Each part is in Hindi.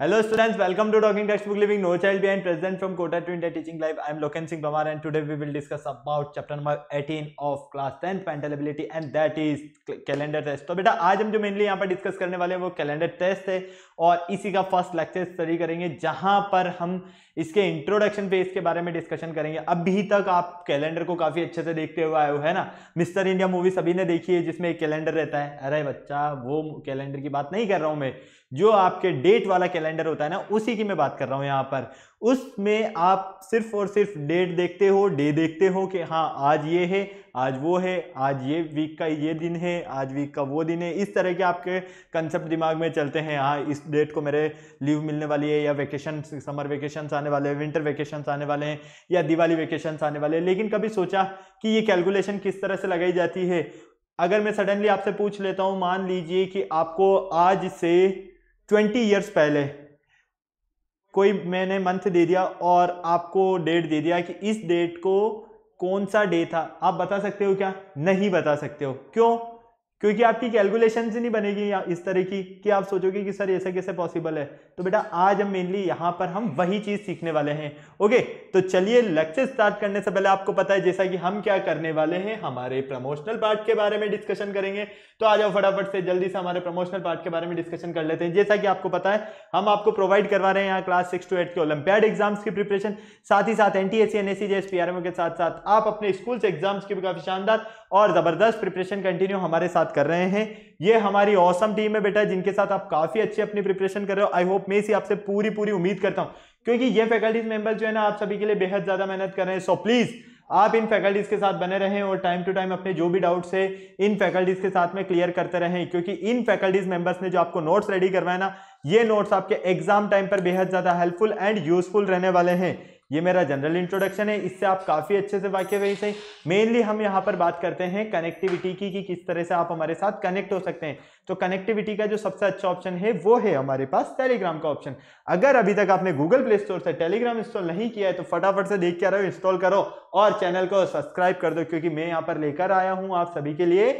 Hello students, welcome to Talking Textbook Living No Child Behind present from Kota to India Teaching Live. I am Loken Singh Pamar and today we will discuss about chapter number 18 of class 10 mental ability and that is calendar test. तो बेटा आज हम जो मेनली यहाँ पर डिस्कस करने वाले हैं वो कैलेंडर टेस्ट है और इसी का फर्स्ट लेक्चर स्टडी करेंगे जहां पर हम इसके इंट्रोडक्शन फेज के बारे में डिस्कशन करेंगे अभी तक आप कैलेंडर को काफी अच्छे से देखते हुए आए हो है ना मिस्टर इंडिया मूवी सभी ने देखी है जिसमें एक कैलेंडर रहता है अरे बच्चा वो कैलेंडर की बात नहीं कर रहा हूँ मैं जो आपके डेट वाला कैलेंडर होता है ना उसी की मैं बात कर रहा हूँ यहाँ पर उसमें आप सिर्फ और सिर्फ डेट देखते हो डे दे देखते हो कि हाँ आज ये है आज वो है आज ये वीक का ये दिन है आज वीक का वो दिन है इस तरह के आपके कंसेप्ट दिमाग में चलते हैं हाँ इस डेट को मेरे लीव मिलने वाली है या वैकेशन समर वेकेशन आने वाले हैं विंटर वैकेशन आने वाले हैं या दिवाली वेकेशन आने वाले हैं लेकिन कभी सोचा कि ये कैलकुलेशन किस तरह से लगाई जाती है अगर मैं सडनली आपसे पूछ लेता हूँ मान लीजिए कि आपको आज से ट्वेंटी ईयर्स पहले कोई मैंने मंथ दे दिया और आपको डेट दे दिया कि इस डेट को कौन सा डे था आप बता सकते हो क्या नहीं बता सकते हो क्यों क्योंकि आपकी कैलकुलेशन ही नहीं बनेगी इस तरह की कि आप सोचोगे कि सर ऐसा कैसे पॉसिबल है तो बेटा आज हम मेनली यहाँ पर हम वही चीज़ सीखने वाले हैं ओके तो चलिए लेक्चर स्टार्ट करने से पहले आपको पता है जैसा कि हम क्या करने वाले हैं हमारे प्रमोशनल पार्ट के बारे में डिस्कशन करेंगे तो आज जाओ फटाफट से जल्दी से हमारे प्रमोशनल पार्ट के बारे में डिस्कशन कर लेते हैं जैसा कि आपको पता है हम आपको प्रोवाइड करवा रहे हैं यहाँ क्लास सिक्स टू एट के ओलंपियाड एग्जाम्स की प्रिपरेशन साथ ही साथ N T S C N S C J S P R M के साथ साथ आप अपने स्कूल से एग्जाम्स की भी काफ़ी शानदार और ज़बरदस्त प्रिपरेशन कंटिन्यू हमारे साथ कर रहे हैं ये हमारी औसम टीम है बेटा जिनके साथ आप काफ़ी अच्छे अपनी प्रिपरेशन कर रहे हो आई होप मैं इसी आपसे पूरी पूरी उम्मीद करता हूँ क्योंकि ये फैकल्टीज मेंबर जो है ना आप सभी के लिए बेहद ज़्यादा मेहनत कर रहे हैं सो प्लीज़ आप इन फैकल्टीज के साथ बने रहें और टाइम टू टाइम अपने जो भी डाउट्स है इन फैकल्टीज के साथ में क्लियर करते रहें क्योंकि इन फैकल्टीज मेंबर्स ने जो आपको नोट्स रेडी करवाए ना ये नोट्स आपके एग्जाम टाइम पर बेहद ज़्यादा हेल्पफुल एंड यूजफुल रहने वाले हैं ये मेरा जनरल इंट्रोडक्शन है इससे आप काफ़ी अच्छे से वाक्य वही सही मेनली हम यहाँ पर बात करते हैं कनेक्टिविटी की कि किस तरह से आप हमारे साथ कनेक्ट हो सकते हैं तो कनेक्टिविटी का जो सबसे अच्छा ऑप्शन है वो है हमारे पास टेलीग्राम का ऑप्शन अगर अभी तक आपने गूगल प्ले स्टोर से टेलीग्राम इंस्टॉल नहीं किया है तो फटाफट से देख के आ रहे हो इंस्टॉल करो और चैनल को सब्सक्राइब कर दो क्योंकि मैं यहाँ पर लेकर आया हूँ आप सभी के लिए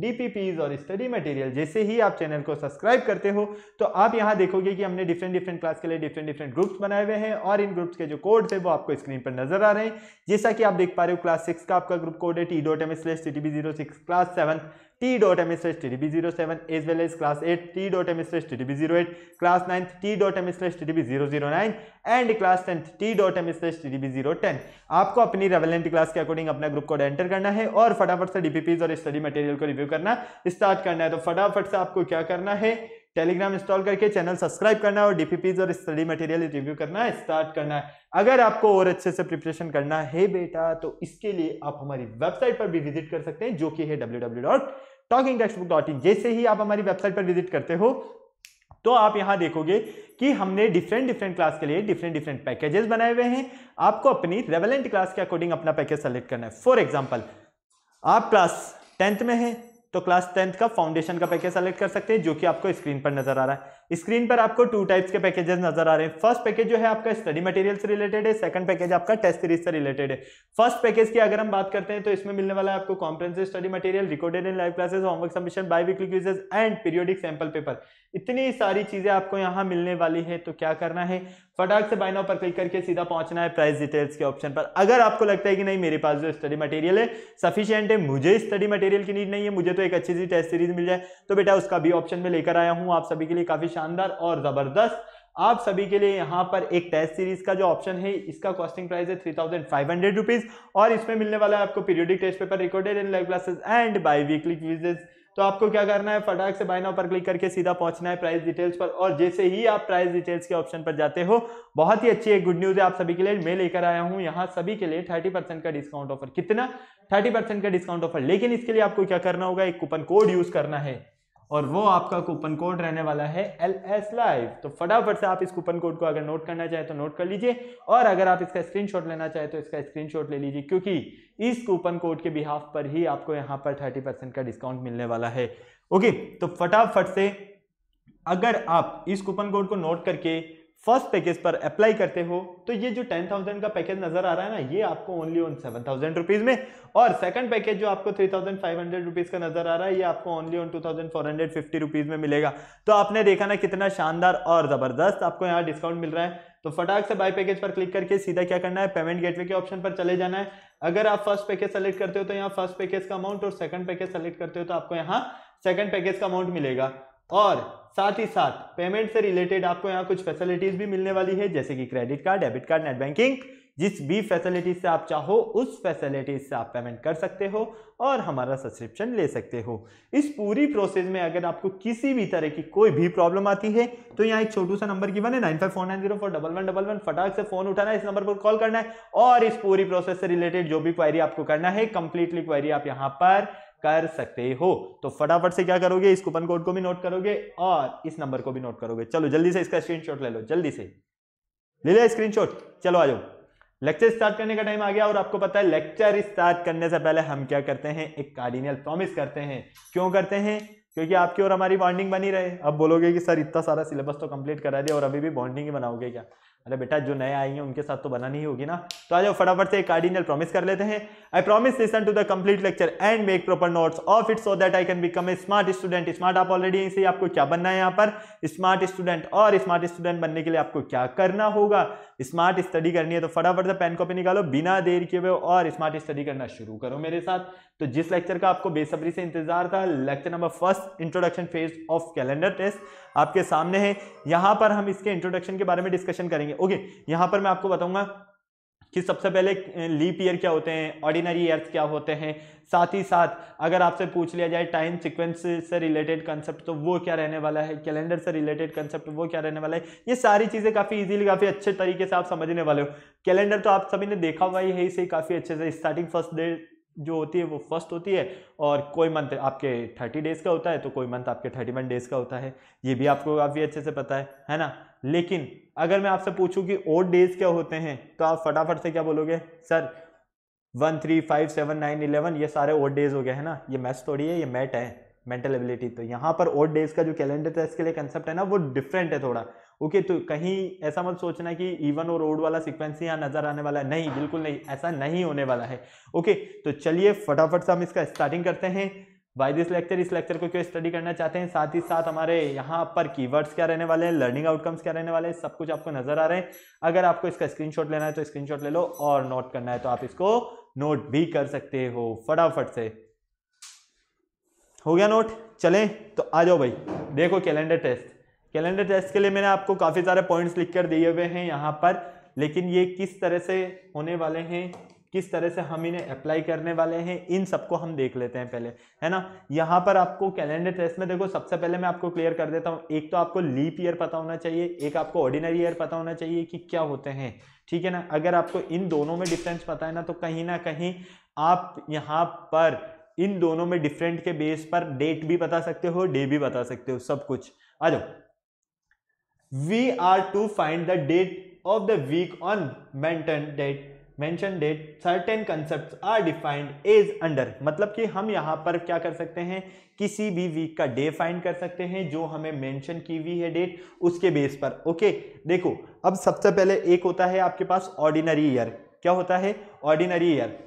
डीपीपीज और स्टडी मटेरियल जैसे ही आप चैनल को सब्सक्राइब करते हो तो आप यहाँ देखोगे कि हमने डिफरेंट डिफरेंट क्लास के लिए डिफरेंट डिफरेंट ग्रुप्स बनाए हुए हैं और इन ग्रुप्स के जो कोड्स है वो आपको स्क्रीन पर नजर आ रहे हैं जैसा कि आप देख पा रहे हो क्लास सिक्स का आपका ग्रुप कोड है T dot M slash T T B zero six class seven T dot M slash TDB07 as well as class 8 T dot M slash TDB08, class 9 T dot M slash TDB009 and class tenth T dot M slash T D zero ten आपको अपनी रेवलेंट क्लास के अकॉर्डिंग अपना ग्रुप कोड एंटर करना है और फटाफट से डीपीपीज और स्टडी material को रिव्यू करना स्टार्ट करना है तो फटाफट से आपको क्या करना है टेलीग्राम इंस्टॉल करके चैनल सब्सक्राइब करना है और डीपीपीज और स्टडी मटेरियल रिव्यू करना है स्टार्ट करना है अगर आपको और अच्छे से प्रिपरेशन करना है बेटा तो इसके लिए आप हमारी वेबसाइट पर भी विजिट कर सकते हैं जो कि है W W dot talking text book dot in जैसे ही आप हमारी वेबसाइट पर विजिट करते हो तो आप यहां देखोगे कि हमने डिफरेंट डिफरेंट क्लास के लिए डिफरेंट डिफरेंट पैकेजेस बनाए हुए हैं आपको अपनी रेवलेंट क्लास के अकॉर्डिंग अपना पैकेज सेलेक्ट करना है फॉर एग्जाम्पल आप क्लास टेंथ में हैं तो क्लास टेंथ का फाउंडेशन का पैकेज सेलेक्ट कर सकते हैं जो कि आपको स्क्रीन पर नजर आ रहा है स्क्रीन पर आपको टू टाइप्स के पैकेजेस नजर आ रहे हैं फर्स्ट पैकेज जो है आपका स्टडी मटेरियल से रिलेटेड है सेकंड पैकेज आपका टेस्ट सीरीज से रिलेटेड है फर्स्ट पैकेज की अगर हम बात करते हैं तो इसमें मिलने वाला है आपको comprehensive study material recorded in live classes homework submission biweekly and periodic sample paper इतनी सारी चीजें आपको यहाँ मिलने वाली है तो क्या करना है फटाक से बाइनो पर क्लिक करके सीधा पहुंचना है प्राइस डिटेल्स के ऑप्शन पर अगर आपको लगता है कि नहीं मेरे पास जो स्टडी मटेरियल है सफिशियंट है मुझे स्टडी मटेरियल की नीड नहीं है मुझे तो एक अच्छी सी टेस्ट सीरीज मिल जाए तो बेटा उसका भी ऑप्शन में लेकर आया हूं आप सभी के लिए काफी शानदार और जबरदस्त आप सभी के लिए यहाँ पर एक टेस्ट सीरीज का जो ऑप्शन है इसका कॉस्टिंग प्राइस है three thousand five hundred rupees और इसमें मिलने वाला है आपको periodic test paper recorded in live classes and biweekly quizzes तो आपको क्या करना है फटाक से बाइना पर क्लिक करके सीधा पहुंचना है प्राइस डिटेल्स पर और जैसे ही आप प्राइस डिटेल्स के ऑप्शन पर जाते हो बहुत ही अच्छी एक गुड न्यूज है आप सभी के लिए मैं लेकर आया हूं यहां सभी के लिए थर्टी परसेंट का डिस्काउंट ऑफर कितना थर्टी परसेंट का डिस्काउंट ऑफर लेकिन इसके लिए आपको क्या करना होगा एक कूपन कोड यूज करना है और वो आपका कूपन कोड रहने वाला है एल एस लाइव तो फटाफट से आप इस कूपन कोड को अगर नोट करना चाहे तो नोट कर लीजिए और अगर आप इसका स्क्रीनशॉट लेना चाहे तो इसका स्क्रीनशॉट ले लीजिए क्योंकि इस कूपन कोड के बिहाफ पर ही आपको यहाँ पर थर्टी परसेंट का डिस्काउंट मिलने वाला है ओके तो फटाफट से अगर आप इस कूपन कोड को नोट करके फर्स्ट पैकेज पर अप्लाई करते हो तो ये जो टेन थाउजेंड का पैकेज नजर आ रहा है ना ये आपको only on seven thousand rupees में और सेकंड पैकेज जो आपको three thousand five hundred rupees का नजर आ रहा है ये आपको only on two thousand four hundred fifty rupees में मिलेगा तो आपने देखा ना कितना शानदार और जबरदस्त आपको यहाँ डिस्काउंट मिल रहा है तो फटाक से बाय पैकेज पर क्लिक करके सीधा क्या करना है पेमेंट गेटवे के ऑप्शन पर चले जाना है अगर आप फर्स्ट पैकेज सेलेक्ट करते हो तो यहाँ फर्स्ट पैकेज का अमाउंट और सेकंड पैकेज सेलेक्ट करते हो तो आपको यहाँ सेकंड पैकेज का अमाउंट मिलेगा और साथ ही साथ पेमेंट से रिलेटेड आपको यहाँ कुछ फैसिलिटीज भी मिलने वाली है जैसे कि credit card debit card net banking जिस भी फैसिलिटीज से आप चाहो उस फैसिलिटीज से आप पेमेंट कर सकते हो और हमारा सब्सक्रिप्शन ले सकते हो इस पूरी प्रोसेस में अगर आपको किसी भी तरह की कोई भी प्रॉब्लम आती है तो यहाँ एक छोटू सा नंबर बन है nine five four nine zero four double one double one फटाक से फोन उठाना है इस नंबर पर कॉल करना है और इस पूरी प्रोसेस से रिलेटेड जो भी क्वायरी आपको करना है कंप्लीटली क्वायरी आप यहाँ पर कर सकते हो तो फटाफट से क्या करोगे इस कूपन कोड को भी नोट करोगे और इस नंबर को भी नोट करोगे चलो जल्दी से इसका स्क्रीनशॉट ले लो जल्दी से ले लिया स्क्रीनशॉट चलो आ जाओ लेक्चर स्टार्ट करने का टाइम आ गया और आपको पता है लेक्चर स्टार्ट करने से पहले हम क्या करते हैं एक कार्डिनियल प्रॉमिस करते हैं क्यों करते हैं क्योंकि आपकी और हमारी बॉन्डिंग बनी रहे अब बोलोगे कि सर इतना सारा सिलेबस तो कंप्लीट करा दिया और अभी भी बॉन्डिंग ही बनाओगे क्या अरे बेटा जो नए आई हैं उनके साथ तो बनानी ही होगी ना तो आ जाओ फटाफट से एक कार्डिनल प्रॉमिस कर लेते हैं I promise listen to the complete lecture and make proper notes of it so that I can become a smart student smart आप ऑलरेडी इसे आपको क्या बनना है यहाँ पर स्मार्ट स्टूडेंट और स्मार्ट स्टूडेंट बनने के लिए आपको क्या करना होगा स्मार्ट स्टडी करनी है तो फटाफट से पेन कॉपी निकालो बिना देर किए हुए और स्मार्ट स्टडी करना शुरू करो मेरे साथ तो जिस लेक्चर का आपको बेसब्री से इंतजार था lecture number first introduction phase of calendar test आपके सामने है यहां पर हम इसके इंट्रोडक्शन के बारे में डिस्कशन करेंगे ओके यहां पर मैं आपको बताऊंगा कि सबसे पहले लीप ईयर क्या होते हैं ऑर्डिनरी ईयर्स क्या होते हैं साथ ही साथ अगर आपसे पूछ लिया जाए टाइम सीक्वेंस से रिलेटेड कंसेप्ट तो वो क्या रहने वाला है कैलेंडर से रिलेटेड कंसेप्ट वो क्या रहने वाला है ये सारी चीज़ें काफ़ी इजीली काफ़ी अच्छे तरीके से आप समझने वाले हो कैलेंडर तो आप सभी ने देखा हुआ ही है इसे काफ़ी अच्छे से स्टार्टिंग फर्स्ट डे जो होती है वो फर्स्ट होती है और कोई मंथ आपके थर्टी डेज़ का होता है तो कोई मंथ आपके थर्टी वन डेज़ का होता है ये भी आपको काफ़ी अच्छे से पता है है ना लेकिन अगर मैं आपसे पूछूं कि ओड डेज क्या होते हैं तो आप फटाफट से क्या बोलोगे sir one three five seven nine eleven ये सारे ओड डेज हो गए हैं ना ये मैथ थोड़ी है ये मैट है मेंटल एबिलिटी तो यहाँ पर ओड डेज का जो कैलेंडर टेस्ट के लिए कंसेप्ट है ना वो डिफरेंट है थोड़ा ओके okay, तो कहीं ऐसा मत सोचना कि इवन और ओड वाला सिक्वेंस यहाँ नजर आने वाला है नहीं बिल्कुल नहीं ऐसा नहीं होने वाला है ओके okay, तो चलिए फटाफट से हम इसका स्टार्टिंग करते हैं वाई दिस लेक्चर इस लेक्चर को क्यों स्टडी करना चाहते हैं साथ ही साथ हमारे यहाँ पर कीवर्ड्स क्या रहने वाले हैं लर्निंग आउटकम्स क्या रहने वाले हैं सब कुछ आपको नजर आ रहे हैं अगर आपको इसका स्क्रीनशॉट लेना है तो स्क्रीनशॉट ले लो और नोट करना है तो आप इसको नोट भी कर सकते हो फटाफट से हो गया नोट चलें तो आ जाओ भाई देखो कैलेंडर टेस्ट कैलेंडर टेस्ट के लिए मैंने आपको काफ़ी सारे पॉइंट्स लिख कर दिए हुए हैं यहाँ पर लेकिन ये किस तरह से होने वाले हैं किस तरह से हम इन्हें अप्लाई करने वाले हैं इन सबको हम देख लेते हैं पहले है ना यहाँ पर आपको कैलेंडर टेस्ट में देखो सबसे पहले मैं आपको क्लियर कर देता हूँ एक तो आपको लीप ईयर पता होना चाहिए एक आपको ऑर्डिनरी ईयर पता होना चाहिए कि क्या होते हैं ठीक है ना अगर आपको इन दोनों में डिफरेंस पता है ना तो कहीं ना कहीं आप यहाँ पर इन दोनों में डिफरेंट के बेस पर डेट भी बता सकते हो डे भी बता सकते हो सब कुछ आ जाओ we are to find the date of the week on maintain date mention date certain concept are defined as under मतलब कि हम यहाँ पर क्या कर सकते हैं किसी भी वीक का डे फाइंड कर सकते हैं जो हमें मेंशन की हुई है डेट उसके बेस पर ओके देखो अब सबसे पहले एक होता है आपके पास ऑर्डिनरी ईयर क्या होता है ऑर्डिनरी ईयर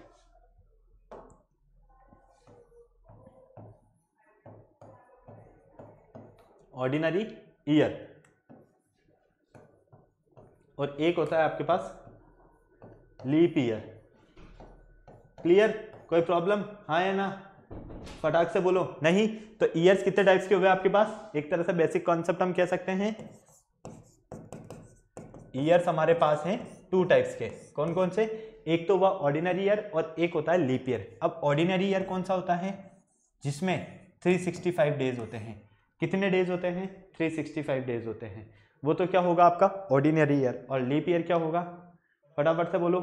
ऑर्डिनरी ईयर और एक होता है आपके पास लीप ईयर क्लियर कोई प्रॉब्लम हाँ या ना फटाक से बोलो नहीं तो ईयर्स कितने टाइप्स के हो गए आपके पास एक तरह से बेसिक कॉन्सेप्ट हम कह सकते हैं ईयर्स हमारे पास हैं टू टाइप्स के कौन कौन से एक तो वह ऑर्डिनरी ईयर और एक होता है लीप ईयर अब ऑर्डिनरी ईयर कौन सा होता है जिसमें 365 डेज होते हैं कितने डेज होते हैं 365 डेज होते हैं वो तो क्या होगा आपका ऑर्डिनरी ईयर और लीप ईयर क्या होगा फटाफट से बोलो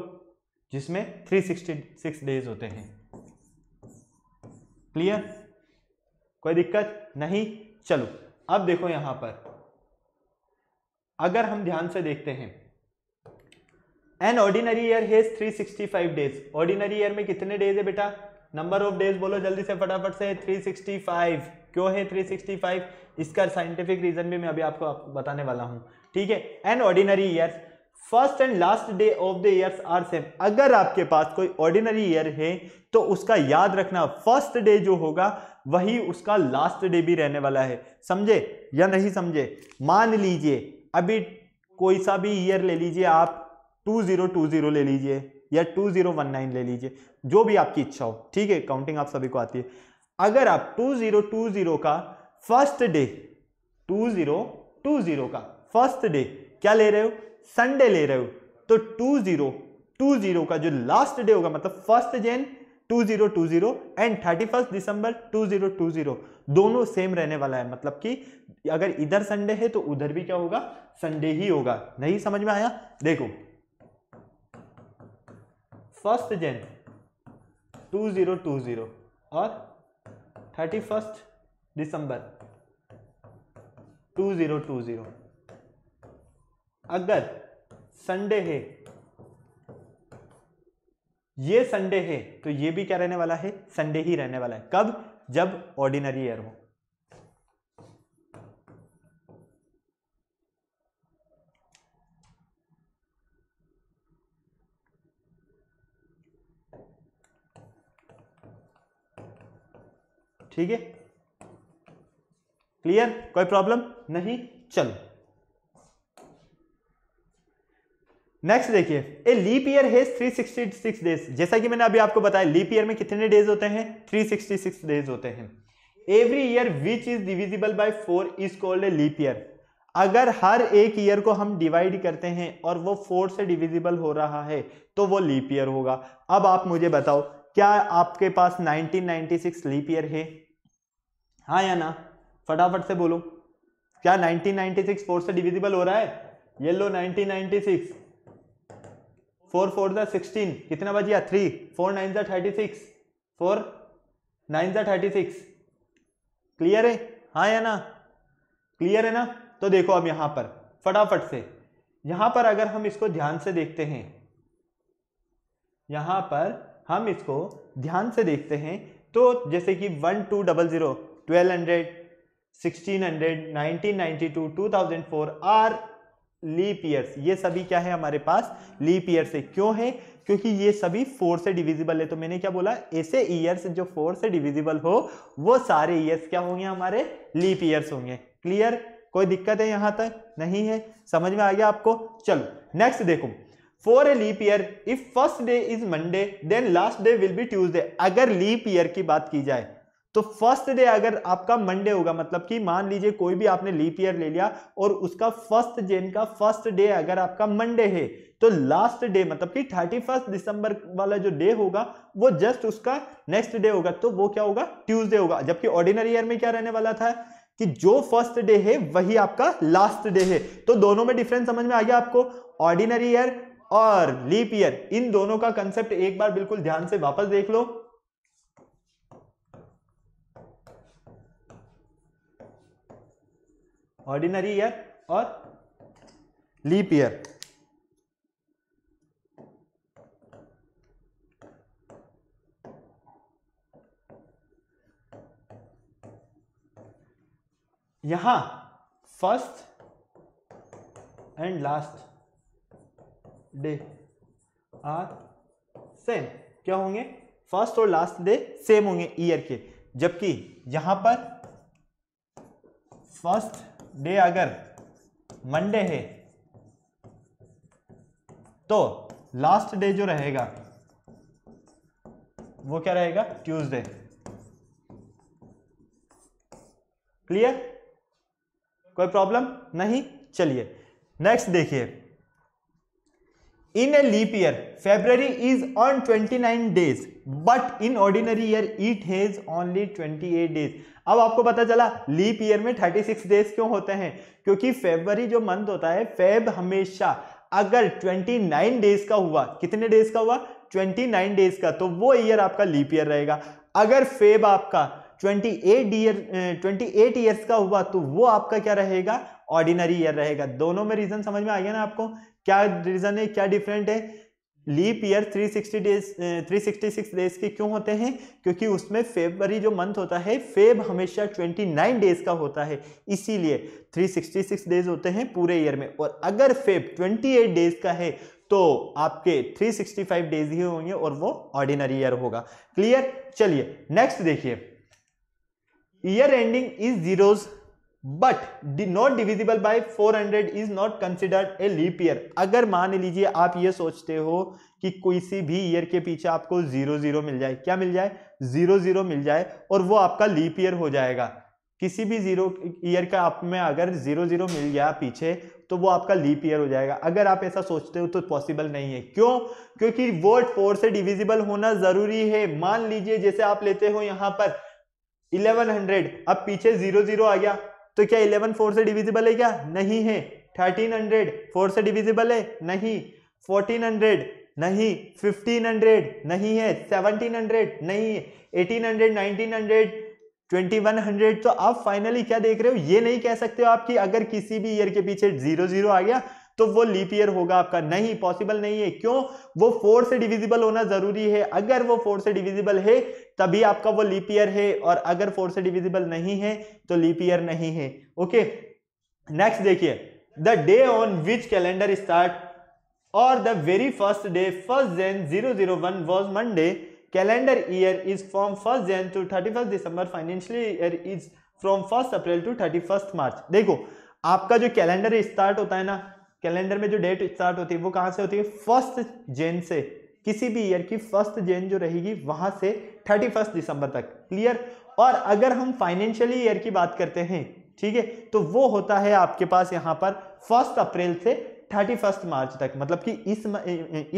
जिसमें 366 डेज होते हैं क्लियर कोई दिक्कत नहीं चलो अब देखो यहां पर अगर हम ध्यान से देखते हैं an ordinary year has 365 days ordinary year में कितने डेज है बेटा नंबर ऑफ डेज बोलो जल्दी से फटाफट से 365 क्यों है 365 इसका साइंटिफिक रीजन भी मैं अभी आपको, आपको बताने वाला हूं ठीक है an ordinary year first and last day of the years are same अगर आपके पास कोई ऑर्डिनरी ईयर है तो उसका याद रखना फर्स्ट डे जो होगा वही उसका लास्ट डे भी रहने वाला है समझे या नहीं समझे मान लीजिए अभी कोई सा भी ईयर ले लीजिए आप 2020 ले लीजिए या 2019 ले लीजिए जो भी आपकी इच्छा हो ठीक है काउंटिंग आप सभी को आती है अगर आप 2020 का फर्स्ट डे 2020 का फर्स्ट डे क्या ले रहे हो संडे ले रहे हो तो टू जीरो टू जीरो का जो लास्ट डे होगा मतलब first Jan two zero two zero and thirty first December two zero two zero दोनों सेम रहने वाला है मतलब कि अगर इधर संडे है तो उधर भी क्या होगा संडे ही होगा नहीं समझ में आया देखो first Jan two zero two zero और thirty first December two zero two zero अगर संडे है ये संडे है तो ये भी क्या रहने वाला है संडे ही रहने वाला है कब जब ऑर्डिनरी ईयर हो ठीक है क्लियर कोई प्रॉब्लम नहीं चलो नेक्स्ट देखिए a leap year has 366 days जैसा कि मैंने अभी आपको बताया लीप ईयर में कितने डेज होते हैं 366 डेज होते हैं every year which is divisible by four is called a leap year अगर हर एक ईयर को हम डिवाइड करते हैं और वो फोर से डिविजिबल हो रहा है तो वो लीप ईयर होगा अब आप मुझे बताओ क्या आपके पास 1996 लीप ईयर है हा या ना फटाफट से बोलो क्या 1996 फोर से डिविजिबल हो रहा है ये लो 1996 फोर फोर ज़ा सिक्सटीन कितना बच गया थ्री फोर नाइन ज़ा थर्टी सिक्स फोर नाइन ज़ा थर्टी सिक्स क्लियर है हाँ या ना क्लियर है ना तो देखो अब यहाँ पर फटाफट से यहाँ पर अगर हम इसको ध्यान से देखते हैं यहाँ पर हम इसको ध्यान से देखते हैं तो जैसे कि one two double zero twelve hundred sixteen hundred nineteen ninety two two thousand four are leap years ये सभी क्या है हमारे पास लीप ईयर से क्यों है क्योंकि ये सभी फोर से डिविजिबल है तो मैंने क्या बोला ऐसे ईयर्स जो फोर से डिविजिबल हो वो सारे ईयर्स क्या होंगे हमारे लीप ईयर्स होंगे क्लियर कोई दिक्कत है यहां तक नहीं है समझ में आ गया आपको चलो नेक्स्ट देखो for a leap year if first day is Monday then last day will be Tuesday अगर लीप ईयर की बात की जाए तो फर्स्ट डे अगर आपका मंडे होगा मतलब कि मान लीजिए कोई भी आपने लीप ईयर ले लिया और उसका फर्स्ट जेन का फर्स्ट डे अगर आपका मंडे है तो लास्ट डे मतलब कि थर्टी फर्स्ट दिसंबर वाला जो डे होगा वो जस्ट उसका नेक्स्ट डे होगा तो वो क्या होगा ट्यूसडे होगा जबकि ऑर्डिनरी ईयर में क्या रहने वाला था कि जो फर्स्ट डे है वही आपका लास्ट डे है तो दोनों में डिफरेंस समझ में आ गया आपको ऑर्डिनरी ईयर और लीप ईयर इन दोनों का कंसेप्ट एक बार बिल्कुल ध्यान से वापस देख लो ऑर्डिनरी ईयर और लीप ईयर यहां first and last day are same क्या होंगे फर्स्ट और लास्ट डे सेम होंगे ईयर के जबकि यहां पर फर्स्ट डे अगर मंडे है तो लास्ट डे जो रहेगा वो क्या रहेगा ट्यूसडे क्लियर कोई प्रॉब्लम नहीं चलिए नेक्स्ट देखिए in a leap year february is on 29 days but in ordinary year it has only 28 days अब आपको पता चला लीप ईयर में 36 डेज क्यों होते हैं क्योंकि फरवरी जो मंथ होता है फेब हमेशा अगर 29 डेज का हुआ कितने डेज का हुआ 29 डेज का तो वो ईयर आपका लीप ईयर रहेगा अगर फेब आपका 28 ईयर 28 ईयर्स का हुआ तो वो आपका क्या रहेगा ऑर्डिनरी ईयर रहेगा दोनों में रीजन समझ में आ गया ना आपको क्या रीज़न है क्या डिफरेंट है लीप ईयर 360 डेज 366 डेज के क्यों होते हैं क्योंकि उसमें फेबरी जो मंथ होता है फेब हमेशा 29 डेज का होता है इसीलिए 366 डेज होते हैं पूरे ईयर में और अगर फेब 28 डेज का है तो आपके 365 डेज ही होंगे और वो ऑर्डिनरी ईयर होगा क्लियर चलिए नेक्स्ट देखिए year ending is zeros but not divisible by 400 is not considered a leap year अगर मान लीजिए आप ये सोचते हो कि किसी भी ईयर के पीछे आपको जीरो जीरो मिल जाए क्या मिल जाए जीरो जीरो मिल जाए और वो आपका लीप ईयर हो जाएगा किसी भी जीरो ईयर का आप में अगर जीरो जीरो मिल गया पीछे तो वो आपका लीप ईयर हो जाएगा अगर आप ऐसा सोचते हो तो पॉसिबल नहीं है क्यों क्योंकि वो फोर से डिविजिबल होना जरूरी है मान लीजिए जैसे आप लेते हो यहां पर 1100 अब पीछे जीरो जीरो आ गया तो क्या इलेवन फोर से डिविजिबल है क्या नहीं है थर्टीन हंड्रेड फोर से डिविजिबल है नहीं फोर्टीन हंड्रेड नहीं फिफ्टीन हंड्रेड नहीं है सेवनटीन हंड्रेड नहीं है eighteen hundred nineteen hundred twenty one hundred तो आप फाइनली क्या देख रहे हो ये नहीं कह सकते हो आप कि अगर किसी भी ईयर के पीछे जीरो जीरो आ गया तो वो लीप ईयर होगा आपका नहीं पॉसिबल नहीं है क्यों वो फोर से डिविजिबल होना जरूरी है अगर वो फोर से डिविजिबल है तभी आपका वो लीप ईयर है और अगर फोर से डिविजिबल नहीं है तो लीप ईयर नहीं है ओके नेक्स्ट देखिए the day on which calendar start और the very first day first Jan zero zero one was Monday calendar year is from first Jan to thirty first December financial year is from first April to thirty first March देखो आपका जो कैलेंडर स्टार्ट होता है ना कैलेंडर में जो डेट स्टार्ट होती है वो कहाँ से होती है फर्स्ट जेन से किसी भी ईयर की फर्स्ट जेन जो रहेगी वहाँ से थर्टी फर्स्ट दिसंबर तक क्लियर और अगर हम फाइनेंशियली ईयर की बात करते हैं ठीक है तो वो होता है आपके पास यहाँ पर फर्स्ट अप्रैल से थर्टी फर्स्ट मार्च तक मतलब कि इस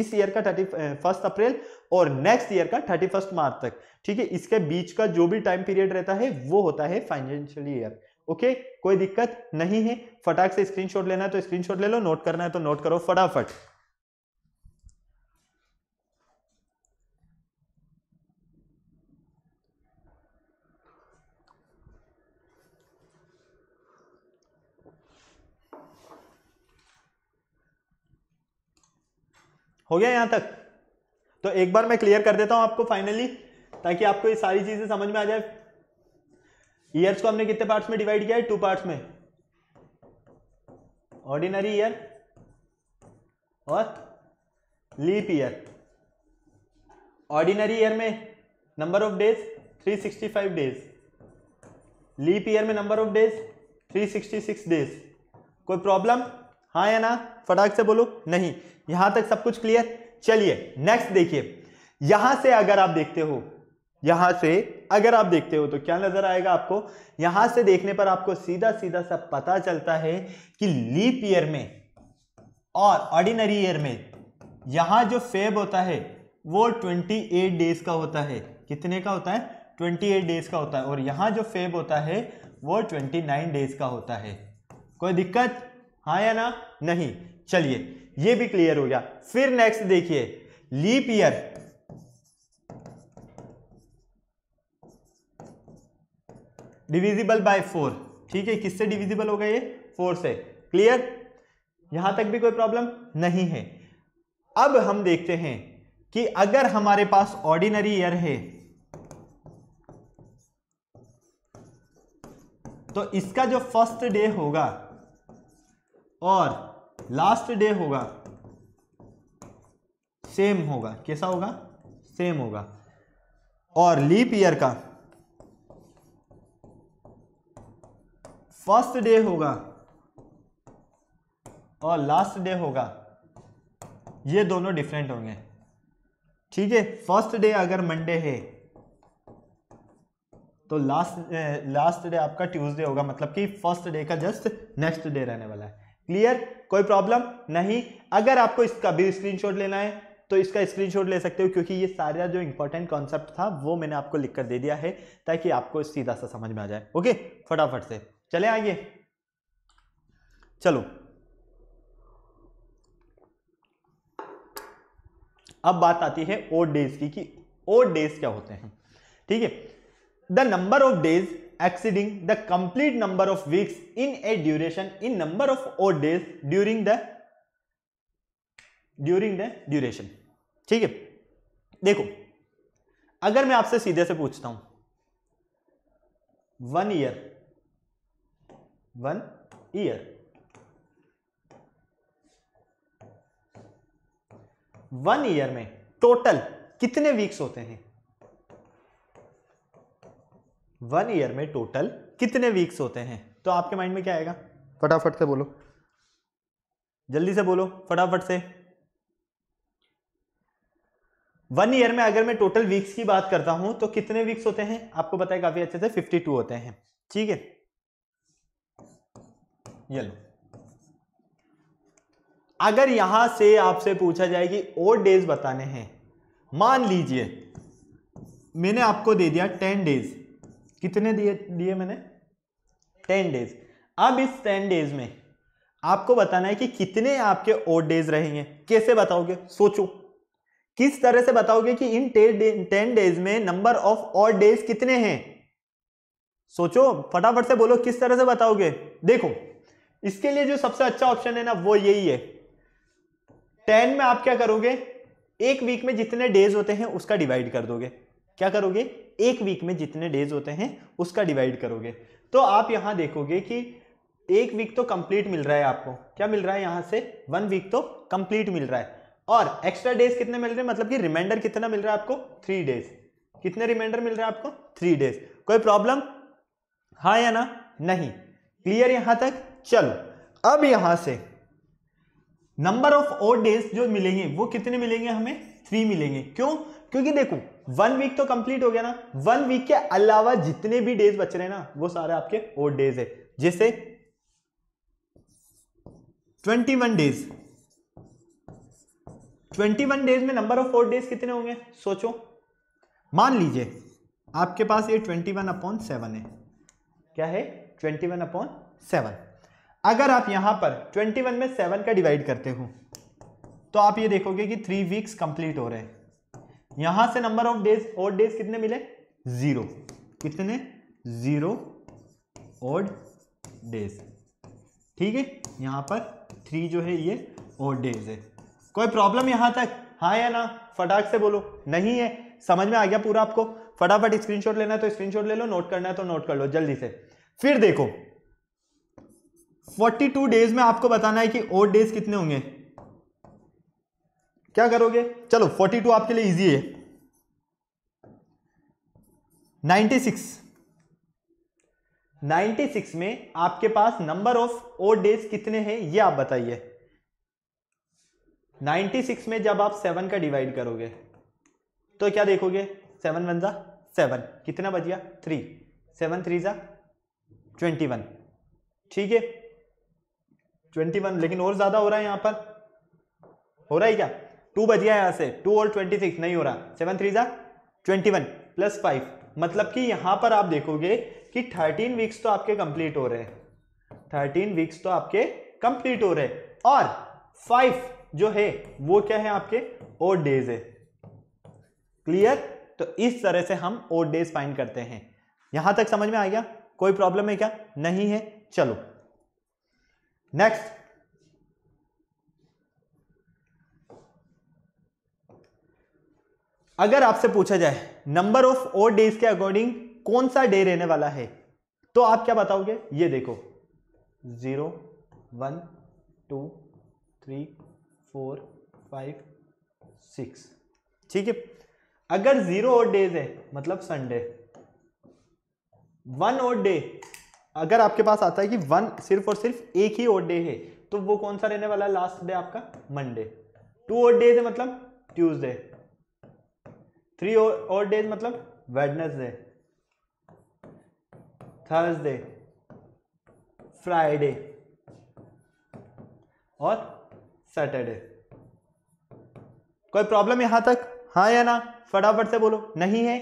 इस ईयर का थर्टी फर्स्ट अप्रैल और नेक्स्ट ईयर का थर्टी फर्स्ट मार्च तक ठीक है इसके बीच का जो भी टाइम पीरियड रहता है वो होता है फाइनेंशियल ईयर ओके कोई दिक्कत नहीं है फटाक से स्क्रीनशॉट लेना है तो स्क्रीनशॉट ले लो नोट करना है तो नोट करो फटाफट हो गया यहां तक तो एक बार मैं क्लियर कर देता हूं आपको फाइनली ताकि आपको ये सारी चीजें समझ में आ जाए ईयर्स को हमने कितने पार्ट्स में डिवाइड किया है टू पार्ट्स में ऑर्डिनरी ईयर और लीप ईयर ऑर्डिनरी ईयर में number of days 365 days leap year में नंबर ऑफ डेज 366 डेज कोई प्रॉब्लम हाँ या ना फटाक से बोलो नहीं यहां तक सब कुछ क्लियर चलिए नेक्स्ट देखिए यहां से अगर आप देखते हो यहां से अगर आप देखते हो तो क्या नजर आएगा आपको यहां से देखने पर आपको सीधा सीधा सा पता चलता है कि लीप ईयर में और ऑर्डिनरी ईयर में यहां जो फेब होता है वो 28 डेज का होता है कितने का होता है 28 डेज का होता है और यहां जो फेब होता है वो 29 डेज का होता है कोई दिक्कत हाँ या ना नहीं चलिए ये भी क्लियर हो गया फिर नेक्स्ट देखिए leap year divisible by four ठीक है किससे डिविजिबल होगा ये फोर से क्लियर यहां तक भी कोई प्रॉब्लम नहीं है अब हम देखते हैं कि अगर हमारे पास ऑर्डिनरी ईयर है तो इसका जो फर्स्ट डे होगा और लास्ट डे होगा सेम होगा कैसा होगा सेम होगा और लीप ईयर का फर्स्ट डे होगा और लास्ट डे होगा ये दोनों डिफरेंट होंगे ठीक है फर्स्ट डे अगर मंडे है तो लास्ट लास्ट डे आपका ट्यूसडे होगा मतलब कि फर्स्ट डे का जस्ट नेक्स्ट डे रहने वाला है क्लियर कोई प्रॉब्लम नहीं अगर आपको इसका भी स्क्रीनशॉट लेना है तो इसका स्क्रीनशॉट ले सकते हो क्योंकि ये सारा जो इंपॉर्टेंट कॉन्सेप्ट था वो मैंने आपको लिख कर दे दिया है ताकि आपको सीधा सा समझ में आ जाए ओके फटाफट से चले आइए चलो अब बात आती है ओड डेज की कि ओड डेज क्या होते हैं ठीक है the number of days exceeding the complete number of weeks in a duration in number of odd days during the during the duration ठीक है देखो अगर मैं आपसे सीधे से पूछता हूं one year one year one year में टोटल कितने वीक्स होते हैं वन ईयर में टोटल कितने वीक्स होते हैं तो आपके माइंड में क्या आएगा फटाफट से बोलो जल्दी से बोलो फटाफट से वन ईयर में अगर मैं टोटल वीक्स की बात करता हूं तो कितने वीक्स होते हैं आपको पता है काफी अच्छे से 52 होते हैं ठीक है ये लो अगर यहां से आपसे पूछा जाए कि और डेज बताने हैं मान लीजिए मैंने आपको दे दिया टेन डेज कितने दिए दिए मैंने टेन डेज अब इस टेन डेज में आपको बताना है कि कितने आपके ओड डेज रहेंगे कैसे बताओगे सोचो किस तरह से बताओगे कि इन टेन डेज में नंबर ऑफ और डेज कितने हैं सोचो फटाफट से बोलो किस तरह से बताओगे देखो इसके लिए जो सबसे अच्छा ऑप्शन है ना वो यही है टेन में आप क्या करोगे एक वीक में जितने डेज होते हैं उसका डिवाइड कर दोगे क्या करोगे एक वीक में जितने डेज होते हैं उसका डिवाइड करोगे तो आप यहां देखोगे कि एक वीक तो कंप्लीट मिल रहा है आपको क्या मिल रहा है यहां से वन वीक तो कंप्लीट मिल रहा है और एक्स्ट्रा डेज कितने मिल रहे हैं मतलब कि रिमाइंडर कितना मिल रहा है आपको थ्री डेज कितने रिमाइंडर मिल रहा है आपको थ्री डेज कोई प्रॉब्लम हाँ या ना नहीं क्लियर यहां तक चलो अब यहां से नंबर ऑफ ओड डेज जो मिलेंगे वो कितने मिलेंगे हमें थ्री मिलेंगे क्यों क्योंकि देखो वन वीक तो कंप्लीट हो गया ना वन वीक के अलावा जितने भी डेज बच रहे हैं ना वो सारे आपके ओड डेज है जैसे twenty one days twenty one days में नंबर ऑफ ओड डेज कितने होंगे सोचो मान लीजिए आपके पास ये ट्वेंटी वन अपॉन सेवन है क्या है ट्वेंटी वन अपॉन सेवन अगर आप यहाँ पर 21 में 7 का डिवाइड करते हो तो आप ये देखोगे कि थ्री वीक्स कंप्लीट हो रहे हैं यहां से number of days odd days कितने मिले ज़ीरो कितने ज़ीरो ओड डेज ठीक है यहां पर थ्री जो है ये ओड डेज है कोई प्रॉब्लम यहां तक हाँ या ना फटाक से बोलो नहीं है समझ में आ गया पूरा आपको फटाफट स्क्रीनशॉट लेना है तो स्क्रीनशॉट ले लो नोट करना है तो नोट कर लो जल्दी से फिर देखो फोर्टी टू डेज में आपको बताना है कि ओट डेज कितने होंगे क्या करोगे चलो फोर्टी टू आपके लिए इजी है नाइन्टी सिक्स में आपके पास नंबर ऑफ ओट डेज कितने हैं ये आप बताइए नाइन्टी सिक्स में जब आप सेवन का डिवाइड करोगे तो क्या देखोगे सेवन वन जा सेवन कितना बच गया थ्री सेवन थ्री जा ट्वेंटी वन ठीक है ट्वेंटी वन लेकिन और ज्यादा हो रहा है यहां पर हो रहा है क्या टू बज गया यहाँ से टू और ट्वेंटी सिक्स नहीं हो रहा सेवन थ्री जा ट्वेंटी वन प्लस फाइव मतलब कि यहां पर आप देखोगे कि थर्टीन वीक्स तो आपके कंप्लीट हो रहे हैं थर्टीन वीक्स तो आपके कंप्लीट हो रहे और फाइव जो है वो क्या है आपके ओड डेज है क्लियर तो इस तरह से हम ओड डेज फाइंड करते हैं यहां तक समझ में आ गया कोई प्रॉब्लम है क्या नहीं है चलो नेक्स्ट अगर आपसे पूछा जाए नंबर ऑफ और डेज के अकॉर्डिंग कौन सा डे रहने वाला है तो आप क्या बताओगे ये देखो zero one two three four five six ठीक है अगर जीरो और डेज है मतलब संडे वन और डे अगर आपके पास आता है कि वन सिर्फ और सिर्फ एक ही ओड डे है तो वो कौन सा रहने वाला लास्ट डे आपका मंडे टू ओड डेज मतलब ट्यूजडे थ्री ओड डेज मतलब वेडनेसडे थर्सडे फ्राइडे और सैटरडे कोई प्रॉब्लम यहां तक हाँ या ना फटाफट से बोलो नहीं है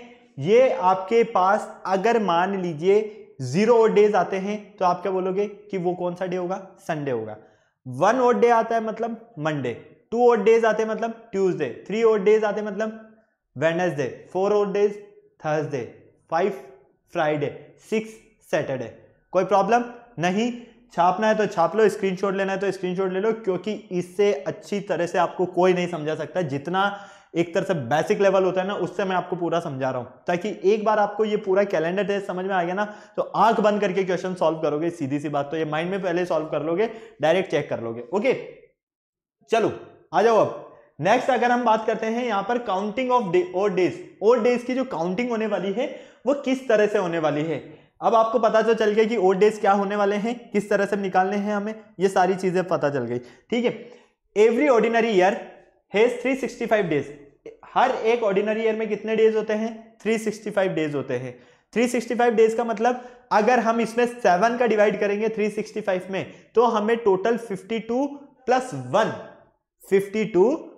ये आपके पास अगर मान लीजिए जीरो ओड डेज आते हैं तो आप क्या बोलोगे कि वो कौन सा डे होगा संडे होगा वन ओड डे आता है मतलब मंडे टू ओड डेज आते हैं मतलब ट्यूजडे थ्री ओड डेज आते हैं मतलब Wednesday four odd days Thursday five Friday six Saturday कोई प्रॉब्लम नहीं छापना है तो छाप लो स्क्रीनशॉट लेना है तो स्क्रीनशॉट ले लो क्योंकि इससे अच्छी तरह से आपको कोई नहीं समझा सकता जितना एक तरह से बेसिक लेवल होता है ना उससे मैं आपको पूरा समझा रहा हूं ताकि एक बार आपको ये पूरा कैलेंडर टेस्ट समझ में आ गया ना तो आंख बंद करके क्वेश्चन सॉल्व करोगे सीधी सी बात तो ये माइंड में पहले सॉल्व कर लोगे डायरेक्ट चेक कर लोगे ओके चलो आ जाओ अब नेक्स्ट अगर हम बात करते हैं यहां पर counting of day odd days odd days की जो काउंटिंग होने वाली है वो किस तरह से होने वाली है अब आपको पता तो चल गया कि ओल्ड डेज क्या होने वाले हैं किस तरह से निकालने हैं हमें ये सारी चीजें पता चल गई ठीक है every ordinary year has 365 days हर एक ऑर्डिनरी ईयर में कितने डेज होते हैं 365 डेज होते हैं 365 डेज का मतलब अगर हम इसमें सेवन का डिवाइड करेंगे 365 में तो हमें total 52 plus one 52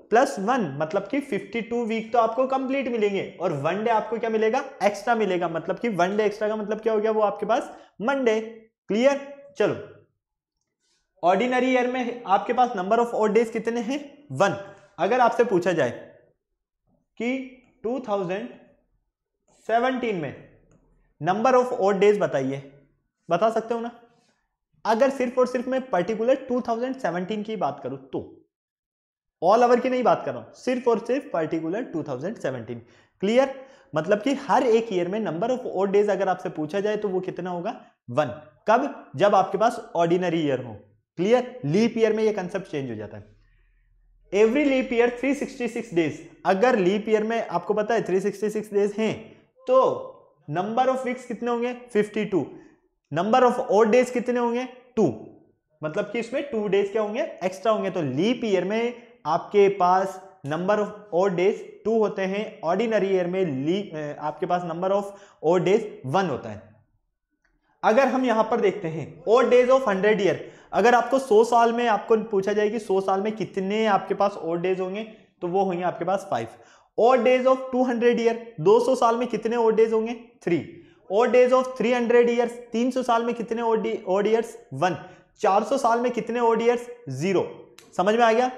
plus one मतलब कि 52 वीक तो आपको कंप्लीट मिलेंगे और वन डे आपको क्या मिलेगा एक्स्ट्रा मिलेगा मतलब कि वन डे एक्स्ट्रा का मतलब क्या हो गया वो आपके पास मंडे क्लियर चलो ऑर्डिनरी ईयर में आपके पास नंबर ऑफ ऑड डेज कितने हैं वन अगर आपसे पूछा जाए कि 2017 में नंबर ऑफ ओड डेज बताइए बता सकते हो ना अगर सिर्फ और सिर्फ मैं पर्टिकुलर 2017 की बात करूं तो ऑल ओवर की नहीं बात कर रहा हूं सिर्फ और सिर्फ पर्टिकुलर 2017 क्लियर मतलब कि हर एक ईयर में नंबर ऑफ ओड डेज अगर आपसे पूछा जाए तो वो कितना होगा वन कब जब आपके पास ऑर्डिनरी ईयर हो क्लियर लीप ईयर में ये कंसेप्ट चेंज हो जाता है एवरी लीप ईयर 366 डेज अगर लीप ईयर में आपको पता है 366 डेज हैं तो नंबर ऑफ वीक्स कितने होंगे 52 नंबर ऑफ और डेज कितने होंगे टू मतलब कि इसमें टू डेज क्या होंगे एक्स्ट्रा होंगे तो लीप ईयर में आपके पास number of odd days two होते हैं ऑर्डिनरी ईयर में लीप आपके पास number of odd days one होता है अगर हम यहां पर देखते हैं और डेज ऑफ हंड्रेड ईयर अगर आपको 100 साल में आपको पूछा जाए कि 100 साल में कितने आपके पास और डेज होंगे तो वो होंगे आपके पास फाइव और डेज ऑफ 200 ईयर सौ साल में कितने और डेज होंगे थ्री और डेज ऑफ 300 ईयर्स 300 साल में कितने ओड ईयर्स वन 400 साल में कितने ओड ईयर्स जीरो समझ में आ गया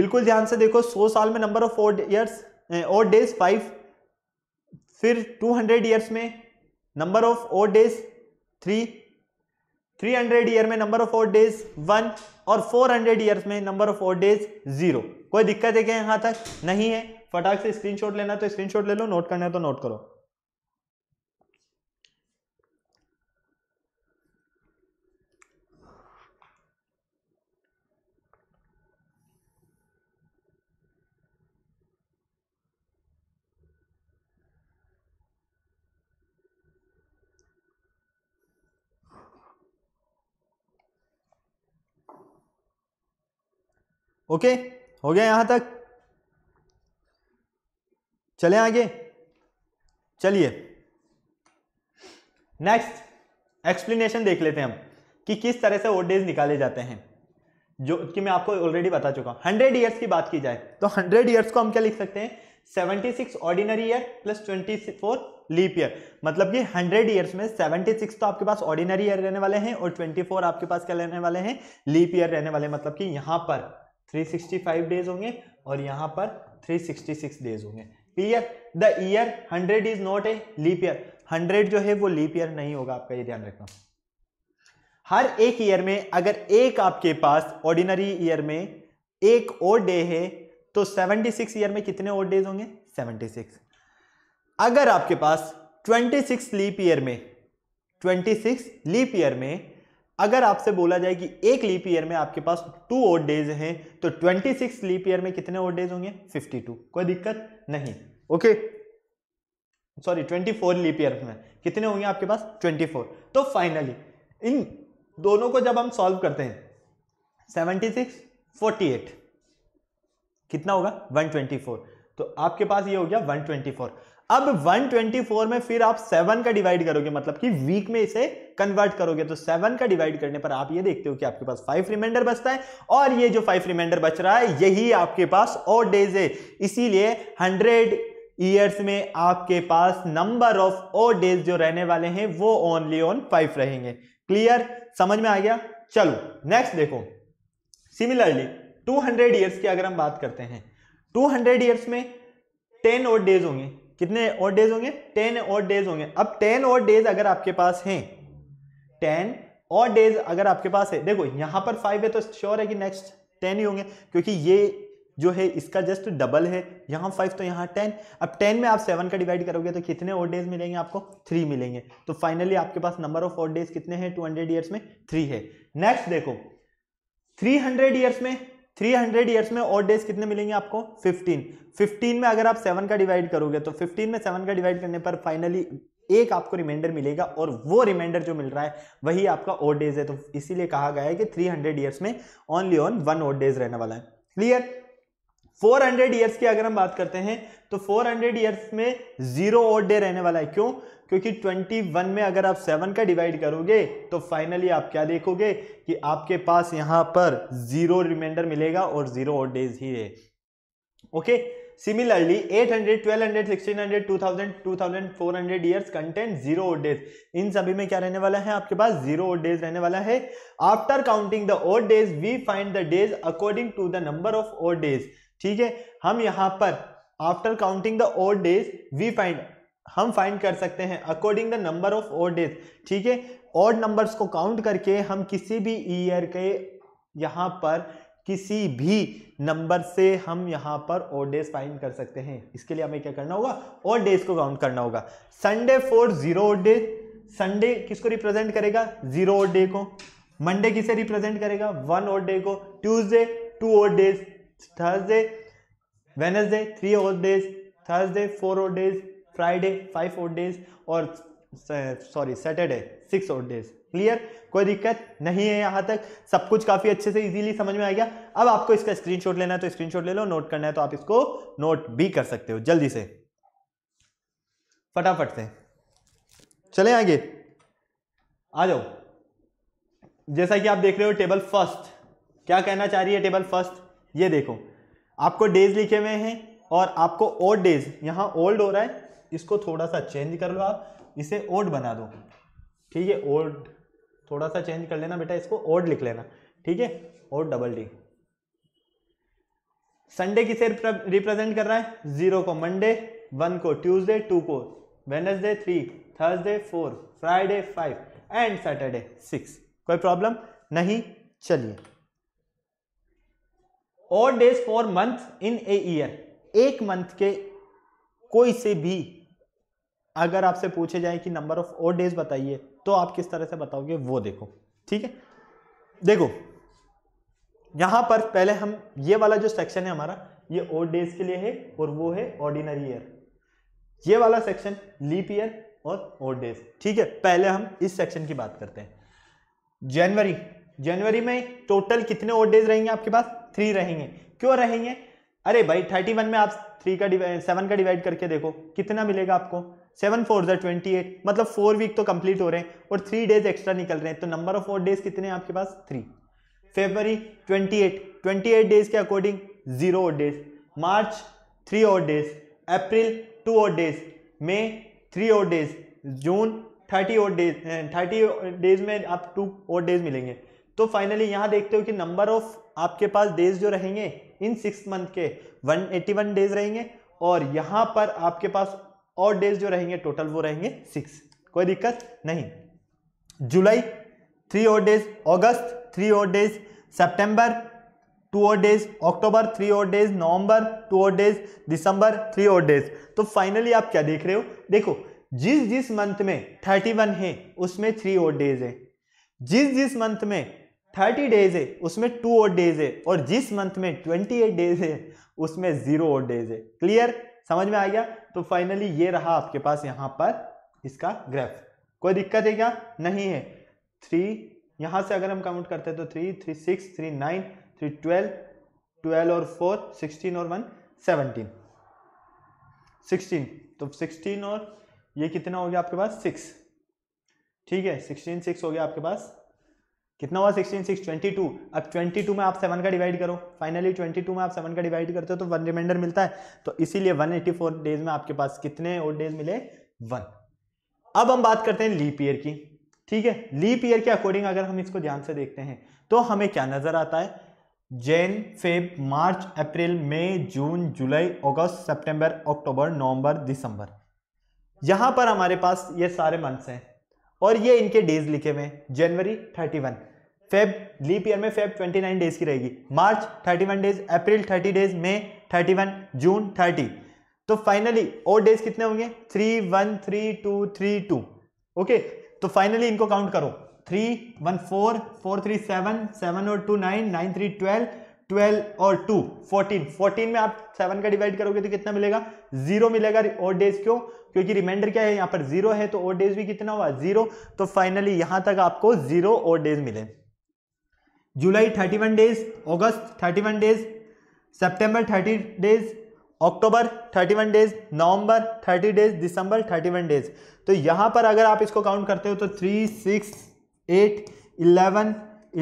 बिल्कुल ध्यान से देखो 100 साल में number of odd years odd days five फिर 200 ईयर्स में number of odd days three three hundred year में number of odd days one और फोर हंड्रेड ईयर में number of odd days zero कोई दिक्कत है क्या यहाँ तक नहीं है फटाक से स्क्रीनशॉट लेना तो स्क्रीनशॉट ले लो नोट करना है तो नोट करो ओके हो गया यहां तक चले आगे चलिए नेक्स्ट एक्सप्लेनेशन देख लेते हैं हम कि किस तरह से ओल्ड एज निकाले जाते हैं जो कि मैं आपको ऑलरेडी बता चुका हूं हंड्रेड ईयर्स की बात की जाए तो हंड्रेड ईयर्स को हम क्या लिख सकते हैं seventy six ordinary year plus twenty four leap year मतलब कि हंड्रेड ईयर्स में सेवेंटी सिक्स तो आपके पास ऑर्डिनरी ईयर रहने वाले हैं और ट्वेंटी फोर आपके पास क्या रहने वाले हैं लीप ईयर रहने वाले मतलब कि यहां पर 365 डेज होंगे और यहाँ पर 366 डेज होंगे clear the year 100 is not a leap year 100 जो है वो लीप ईयर नहीं होगा आपका ये ध्यान रखना हर एक ईयर में अगर एक आपके पास ऑर्डिनरी ईयर में एक और डे है तो 76 ईयर में कितने और डेज होंगे 76 अगर आपके पास 26 लीप ईयर में 26 लीप ईयर में अगर आपसे बोला जाए कि एक लीप ईयर में आपके पास टू ओड डेज हैं तो 26 लीप ईयर में कितने ओड डेज होंगे 52 कोई दिक्कत नहीं ओके सॉरी 24 लीप ईयर में कितने होंगे आपके पास 24 तो फाइनली इन दोनों को जब हम सॉल्व करते हैं 76 48 कितना होगा 124 तो आपके पास ये हो गया 124 अब 124 में फिर आप 7 का डिवाइड करोगे मतलब कि वीक में इसे कन्वर्ट करोगे तो 7 का डिवाइड करने पर आप ये देखते हो कि आपके पास 5 रिमाइंडर बचता है और ये जो 5 रिमाइंडर बच रहा है यही आपके पास और डेज है इसीलिए 100 ईयर्स में आपके पास नंबर ऑफ ओ डेज जो रहने वाले हैं वो ओनली ऑन फाइव रहेंगे क्लियर समझ में आ गया चलो नेक्स्ट देखो सिमिलरली 200 ईयर्स की अगर हम बात करते हैं 200 ईयर्स में टेन और डेज होंगे कितने और डेज होंगे टेन और डेज होंगे अब टेन और डेज अगर आपके पास हैं टेन और डेज अगर आपके पास है देखो यहां पर फाइव है तो श्योर है कि नेक्स्ट टेन ही होंगे क्योंकि ये जो है इसका जस्ट डबल है यहां फाइव तो यहां टेन अब टेन में आप सेवन का डिवाइड करोगे तो कितने और डेज मिलेंगे आपको थ्री मिलेंगे तो फाइनली आपके पास नंबर ऑफ और डेज कितने हैं टू हंड्रेड ईयर्स में थ्री है नेक्स्ट देखो थ्री हंड्रेड में थ्री हंड्रेड ईयर्स में और डेज कितने मिलेंगे आपको फिफ्टीन फिफ्टीन में अगर आप सेवन का डिवाइड करोगे तो फिफ्टीन में सेवन का डिवाइड करने पर फाइनली एक आपको रिमाइंडर मिलेगा और वो रिमाइंडर जो मिल रहा है वही आपका ओड डेज है तो इसीलिए कहा गया है कि 300 ईयर्स में only on one odd days रहने वाला है क्लियर 400 हंड्रेड ईयर्स की अगर हम बात करते हैं तो 400 हंड्रेड ईयर्स में जीरो और डे रहने वाला है क्यों क्योंकि 21 में अगर आप 7 का डिवाइड करोगे तो फाइनली आप क्या देखोगे कि आपके पास यहां पर जीरो रिमाइंडर मिलेगा और जीरो और डेज ही है okay similarly 800, 1200, 1600, 2000, 2400 hundred years content zero और डेज इन सभी में क्या रहने वाला है आपके पास जीरो और डेज रहने वाला है after counting the odd days we find the days according to the number of odd days ठीक है हम यहां पर after counting the odd days we find हम फाइंड कर सकते हैं according the number of odd days ठीक है ऑड नंबर्स को काउंट करके हम किसी भी ईयर के यहां पर किसी भी नंबर से हम यहां पर ओल्ड डेज फाइंड कर सकते हैं इसके लिए हमें क्या करना होगा ओल्ड डेज को काउंट करना होगा Sunday for zero odd days Sunday किसको रिप्रेजेंट करेगा जीरो ओल्ड डे को मंडे किसे रिप्रेजेंट करेगा वन ओल्ड डे को Tuesday two odd days Thursday Wednesday three और days Thursday four odd days Friday five और डेज और sorry Saturday six odd days clear कोई दिक्कत नहीं है यहाँ तक सब कुछ काफी अच्छे से इजीली समझ में आ गया अब आपको इसका स्क्रीनशॉट लेना है तो स्क्रीनशॉट ले लो नोट करना है तो आप इसको नोट भी कर सकते हो जल्दी से फटाफट से चले आगे आ जाओ जैसा कि आप देख रहे हो टेबल फर्स्ट क्या कहना चाह रही है टेबल फर्स्ट ये देखो आपको डेज लिखे हुए हैं और आपको ओड डेज यहाँ ओल्ड हो रहा है इसको थोड़ा सा चेंज कर लो आप इसे ओड बना दो ठीक है ओल्ड थोड़ा सा चेंज कर लेना बेटा इसको ओड लिख लेना ठीक है ओड डबल डी संडे किसे रिप्रेजेंट कर रहा है जीरो को मंडे वन को ट्यूसडे टू को Wednesday three Thursday four Friday five and Saturday six कोई प्रॉब्लम नहीं चलिए और days for month in a year एक मंथ के कोई से भी अगर आपसे पूछे जाए कि नंबर ऑफ और डेज बताइए तो आप किस तरह से बताओगे वो देखो ठीक है देखो यहां पर पहले हम ये वाला जो सेक्शन है हमारा ये और डेज के लिए है और वो है ऑर्डिनरी ईयर ये वाला सेक्शन लीप ईयर और और डेज ठीक है पहले हम इस सेक्शन की बात करते हैं जनवरी जनवरी में टोटल कितने ओल्ड डेज रहेंगे आपके पास थ्री रहेंगे क्यों रहेंगे अरे भाई थर्टी वन में आप थ्री का सेवन का डिवाइड करके देखो कितना मिलेगा आपको सेवन फोर ज़ा ट्वेंटी एट मतलब फोर वीक तो कंप्लीट हो रहे हैं और थ्री डेज एक्स्ट्रा निकल रहे हैं तो नंबर ऑफ और डेज कितने हैं आपके पास three February twenty eight twenty eight days के अकॉर्डिंग जीरो और डेज मार्च थ्री और डेज अप्रैल टू और डेज मे थ्री और डेज जून थर्टी और डेज थर्टी डेज में आप टू और डेज मिलेंगे तो फाइनली यहाँ देखते हो कि नंबर ऑफ आपके पास डेज जो रहेंगे इन सिक्स मंथ के 181 डेज रहेंगे और यहाँ पर आपके पास और डेज जो रहेंगे टोटल वो रहेंगे सिक्स कोई दिक्कत नहीं जुलाई थ्री और डेज अगस्त थ्री और डेज सेप्टेम्बर टू और डेज अक्टूबर थ्री और डेज नवंबर टू और डेज दिसंबर थ्री और डेज तो फाइनली आप क्या देख रहे हो देखो जिस जिस मंथ में थर्टी वन है उसमें थ्री और डेज है जिस जिस मंथ में थर्टी डेज है उसमें टू और डेज है और जिस मंथ में ट्वेंटी एट डेज है उसमें जीरो और डेज है क्लियर समझ में आ गया तो फाइनली ये रहा आपके पास यहाँ पर इसका ग्रेफ कोई दिक्कत है क्या नहीं है थ्री यहाँ से अगर हम काउंट करते हैं तो three three six three nine three twelve twelve और फोर सिक्सटीन और वन सेवनटीन सिक्सटीन तो सिक्सटीन और ये कितना हो गया आपके पास सिक्स ठीक है सिक्सटीन सिक्स हो गया आपके पास कितना हुआ सिक्सटीन सिक्स ट्वेंटी टू अब ट्वेंटी टू में आप सेवन का डिवाइड करो फाइनली ट्वेंटी टू में आप सेवन का डिवाइड करते हो तो वन रिमाइंडर मिलता है तो इसीलिए वन एटी फोर डेज में आपके पास कितने और डेज मिले वन अब हम बात करते हैं लीप ईयर की ठीक है लीप ईयर के अकॉर्डिंग अगर हम इसको ध्यान से देखते हैं तो हमें क्या नजर आता है जैन फेब मार्च अप्रैल मई जून जुलाई अगस्त सेप्टेम्बर अक्टूबर नवम्बर दिसंबर यहां पर हमारे पास ये सारे मंथ्स हैं और ये इनके डेज लिखे हुए हैं जनवरी thirty one Feb leap year में फेब 29 डेज की रहेगी मार्च 31 डेज अप्रैल 30 डेज मई 31 जून 30 तो फाइनली और डेज कितने होंगे three one three two three two okay तो फाइनली इनको काउंट करो three one four four three seven seven और two nine nine three twelve twelve और टू फोर्टीन फोर्टीन में आप सेवन का डिवाइड करोगे तो कितना मिलेगा जीरो मिलेगा और डेज क्यों क्योंकि रिमाइंडर क्या है यहाँ पर जीरो है तो और डेज भी कितना हुआ जीरो तो फाइनली यहाँ तक आपको जीरो और डेज मिले जुलाई थर्टी वन डेज अगस्त thirty one days September thirty days अक्टूबर 31 डेज नवंबर 30 डेज दिसंबर 31 डेज तो यहाँ पर अगर आप इसको काउंट करते हो तो three six eight eleven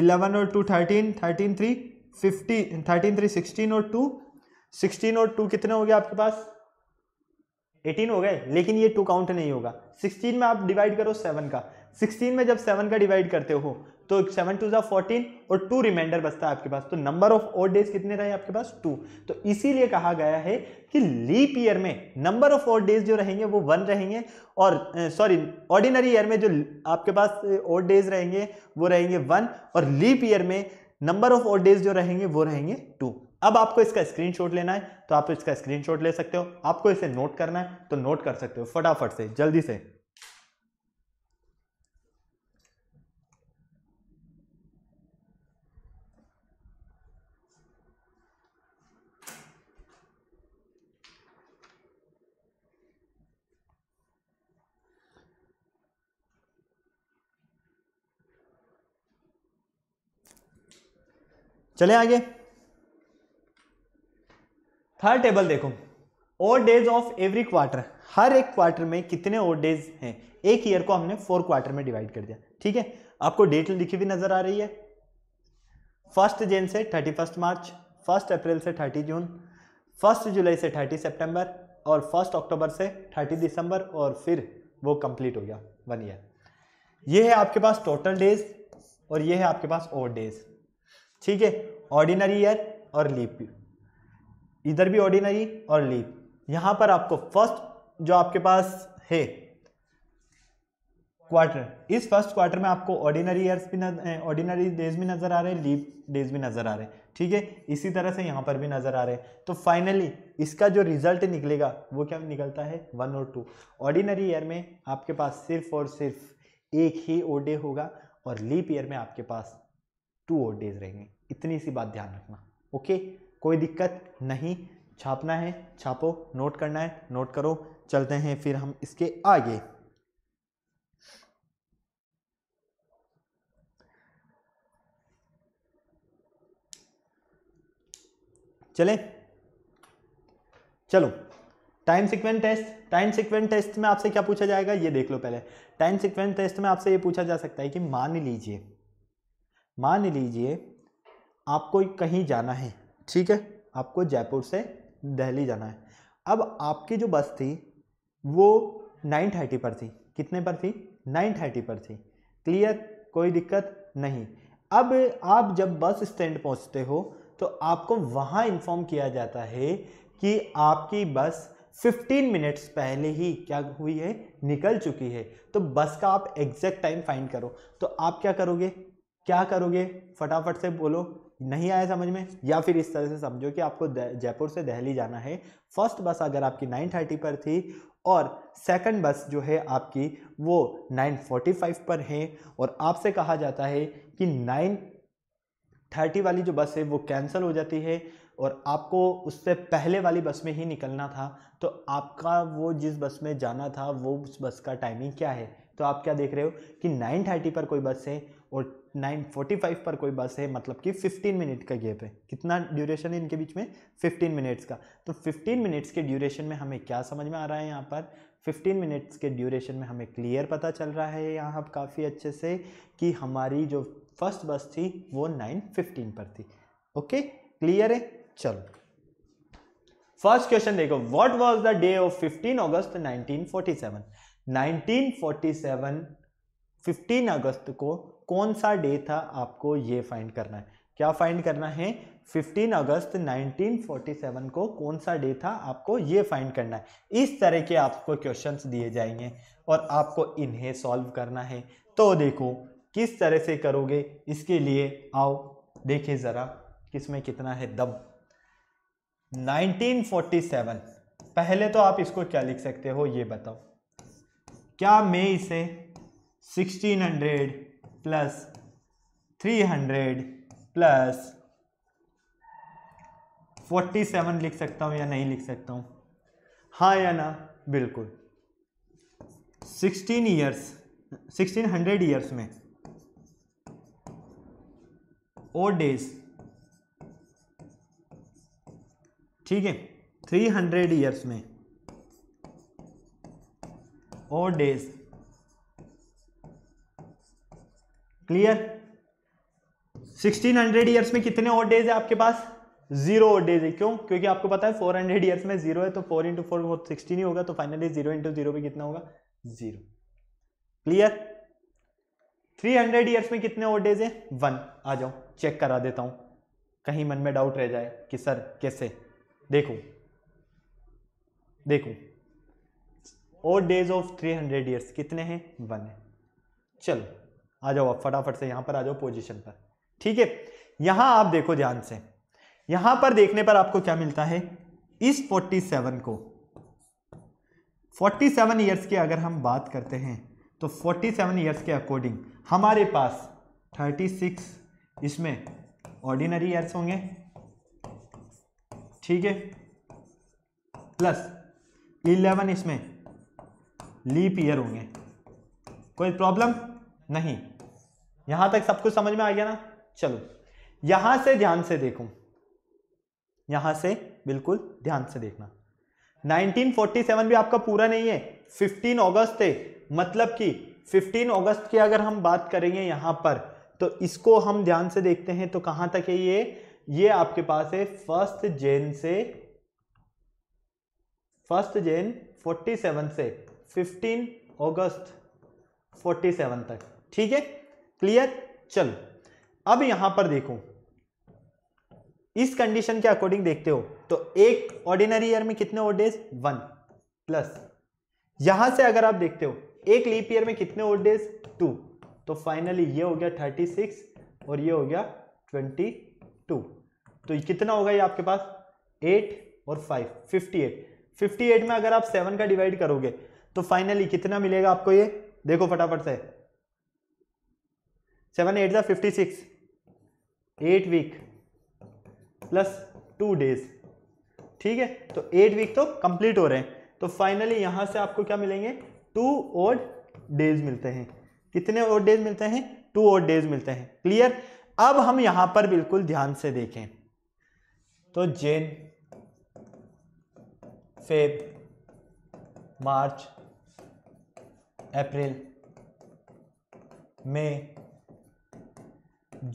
eleven और two thirteen thirteen three fifteen thirteen three sixteen और टू सिक्सटीन और टू कितने हो गए आपके पास एटीन हो गए लेकिन ये टू काउंट नहीं होगा सिक्सटीन में आप डिवाइड करो सेवन का सिक्सटीन में जब सेवन का डिवाइड करते हो तो सेवन टू ज़ा फोर्टीन और टू रिमाइंडर बचता है आपके पास तो नंबर ऑफ ओड डेज कितने रहे आपके पास टू तो इसीलिए कहा गया है कि लीप ईयर में नंबर ऑफ ओड डेज जो रहेंगे वो वन रहेंगे और सॉरी ऑर्डिनरी ईयर में जो आपके पास ओड डेज रहेंगे वो रहेंगे वन और लीप ईयर में नंबर ऑफ ओड डेज जो रहेंगे वो रहेंगे टू अब आपको इसका स्क्रीन लेना है तो आप इसका स्क्रीन ले सकते हो आपको इसे नोट करना है तो नोट कर सकते हो फटाफट से जल्दी से चले आगे थर्ड टेबल देखो over days of every quarter हर एक क्वार्टर में कितने और डेज हैं एक ईयर को हमने फोर क्वार्टर में डिवाइड कर दिया ठीक है आपको डेट लिखी हुई नजर आ रही है फर्स्ट जेन से thirty first March first April से थर्टी जून फर्स्ट जुलाई से थर्टी सेप्टेम्बर और फर्स्ट अक्टूबर से थर्टी दिसंबर और फिर वो कंप्लीट हो गया वन ईयर ये है आपके पास टोटल डेज और ये है आपके पास ओवर डेज ठीक है ऑर्डिनरी ईयर और लीप इधर भी ऑर्डिनरी और लीप यहां पर आपको फर्स्ट जो आपके पास है क्वार्टर इस फर्स्ट क्वार्टर में आपको ऑर्डिनरी ईयर्स भी ऑर्डिनरी डेज भी नज़र आ रहे हैं लीप डेज भी नज़र आ रहे हैं ठीक है इसी तरह से यहां पर भी नज़र आ रहे हैं तो फाइनली इसका जो रिजल्ट निकलेगा वो क्या निकलता है वन और टू ऑर्डिनरी ईयर में आपके पास सिर्फ और सिर्फ एक ही ओ डे होगा और लीप ईयर में आपके पास टू ओ डेज रहेंगे इतनी सी बात ध्यान रखना ओके कोई दिक्कत नहीं छापना है छापो नोट करना है नोट करो चलते हैं फिर हम इसके आगे चले चलो time sequence test time sequence test में आपसे क्या पूछा जाएगा ये देख लो पहले टाइम सिक्वेंस टेस्ट में आपसे ये पूछा जा सकता है कि मान लीजिए मान लीजिए आपको कहीं जाना है ठीक है आपको जयपुर से दिल्ली जाना है अब आपकी जो बस थी वो नाइन थर्टी पर थी कितने पर थी नाइन थर्टी पर थी क्लियर कोई दिक्कत नहीं अब आप जब बस स्टैंड पहुंचते हो तो आपको वहाँ इन्फॉर्म किया जाता है कि आपकी बस 15 मिनट्स पहले ही क्या हुई है निकल चुकी है तो बस का आप एग्जैक्ट टाइम फाइंड करो तो आप क्या करोगे क्या करोगे फटाफट से बोलो नहीं आया समझ में या फिर इस तरह से समझो कि आपको जयपुर से दिल्ली जाना है फर्स्ट बस अगर आपकी नाइन थर्टी पर थी और सेकंड बस जो है आपकी वो नाइन फाइव पर है और आपसे कहा जाता है कि नाइन थर्टी वाली जो बस है वो कैंसिल हो जाती है और आपको उससे पहले वाली बस में ही निकलना था तो आपका वो जिस बस में जाना था वो उस बस का टाइमिंग क्या है तो आप क्या देख रहे हो कि नाइन थर्टी पर कोई बस है और नाइन फोर्टी फाइव पर कोई बस है मतलब कि फिफ्टीन मिनट का गैप है कितना ड्यूरेशन है इनके बीच में फिफ्टीन मिनट्स का तो फिफ्टीन मिनट्स के ड्यूरेशन में हमें क्या समझ में आ रहा है यहाँ पर फिफ्टीन मिनट्स के ड्यूरेशन में हमें क्लियर पता चल रहा है यहाँ अब काफ़ी अच्छे से कि हमारी जो फर्स्ट बस थी वो नाइन फिफ्टीन पर थी ओके क्लियर है चलो फर्स्ट क्वेश्चन देखो what was the day of 15 August 1947 1947 15 अगस्त को कौन सा डे था आपको ये फाइंड करना है क्या फाइंड करना है 15 अगस्त 1947 को कौन सा डे था आपको ये फाइंड करना है इस तरह के आपको क्वेश्चंस दिए जाएंगे और आपको इन्हें सॉल्व करना है तो देखो किस तरह से करोगे इसके लिए आओ देखिए ज़रा किस में कितना है दम 1947 पहले तो आप इसको क्या लिख सकते हो ये बताओ क्या मैं इसे 1600 plus three hundred plus forty seven लिख सकता हूँ या नहीं लिख सकता हूँ हाँ या ना बिल्कुल sixteen years sixteen hundred years में ओ डेज ठीक है थ्री हंड्रेड ईयर्स में ओ डेज क्लियर 1600 ईयर्स में कितने और डेज है आपके पास जीरो और डेज है क्यों क्योंकि आपको पता है 400 हंड्रेड ईयर्स में जीरो है तो फोर इंटू फोर सिक्सटीन ही होगा तो फाइनली जीरो इंटू जीरो भी कितना होगा जीरो क्लियर 300 हंड्रेड ईयर्स में कितने और डेज है वन आ जाओ चेक करा देता हूं कहीं मन में डाउट रह जाए कि सर कैसे देखो देखो और डेज ऑफ 300 हंड्रेड ईयर्स कितने हैं वन है चलो आ जाओ आप फटाफट से यहां पर आ जाओ पोजिशन पर ठीक है यहां आप देखो ध्यान से यहां पर देखने पर आपको क्या मिलता है इस 47 को 47 सेवन ईयर्स की अगर हम बात करते हैं तो 47 सेवन ईयर्स के अकॉर्डिंग हमारे पास 36 इसमें ऑर्डिनरी ईयर्स होंगे ठीक है प्लस 11 इसमें लीप ईयर होंगे कोई प्रॉब्लम नहीं यहां तक सब कुछ समझ में आ गया ना चलो यहां से ध्यान से देखो यहां से बिल्कुल ध्यान से देखना 1947 भी आपका पूरा नहीं है 15 अगस्त है मतलब कि 15 अगस्त की अगर हम बात करेंगे यहां पर तो इसको हम ध्यान से देखते हैं तो कहां तक है ये ये आपके पास है फर्स्ट जेन से फर्स्ट जेन 47 से 15 अगस्त 47 तक ठीक है क्लियर चलो अब यहां पर देखो इस कंडीशन के अकॉर्डिंग देखते हो तो एक ऑर्डिनरी ईयर में कितने ओड डेज वन प्लस यहां से अगर आप देखते हो एक लीप ईयर में कितने ओड डेज टू तो फाइनली ये हो गया थर्टी सिक्स और ये हो गया ट्वेंटी टू तो कितना होगा ये आपके पास एट और five fifty eight fifty eight में अगर आप सेवन का डिवाइड करोगे तो फाइनली कितना मिलेगा आपको ये देखो फटाफट से सेवन एट ज़ा fifty six eight week plus two days ठीक है तो एट वीक तो कंप्लीट हो रहे हैं तो फाइनली यहाँ से आपको क्या मिलेंगे टू ओड डेज मिलते हैं कितने ओड डेज मिलते हैं टू ओड डेज मिलते हैं क्लियर अब हम यहाँ पर बिल्कुल ध्यान से देखें तो जेन फेब मार्च अप्रैल मई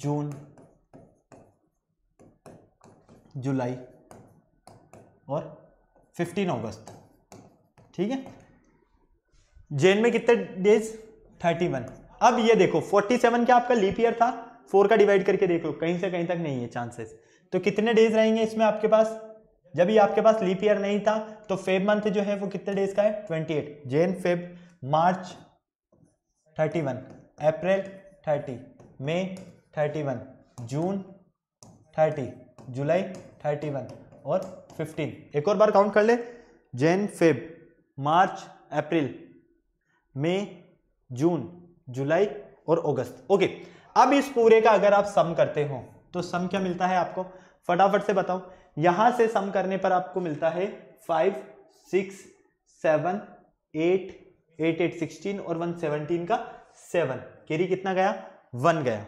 जून जुलाई और 15 अगस्त ठीक है जेन में कितने डेज 31 अब ये देखो 47 क्या आपका लीप ईयर था फोर का डिवाइड करके देख लो कहीं से कहीं तक नहीं है चांसेस तो कितने डेज रहेंगे इसमें आपके पास जब ये आपके पास लीप ईयर नहीं था तो फेब मंथ जो है वो कितने डेज का है 28 जैन फेब मार्च 31 अप्रैल 30 मई thirty one June thirty July thirty one और फिफ्टीन एक और बार काउंट कर ले जैन फेब मार्च अप्रैल मई जून जुलाई और अगस्त ओके अब इस पूरे का अगर आप सम करते हो तो सम क्या मिलता है आपको फटाफट से बताओ यहां से सम करने पर आपको मिलता है five six seven eight eight eight sixteen और वन सेवनटीन का सेवन केरी कितना गया वन गया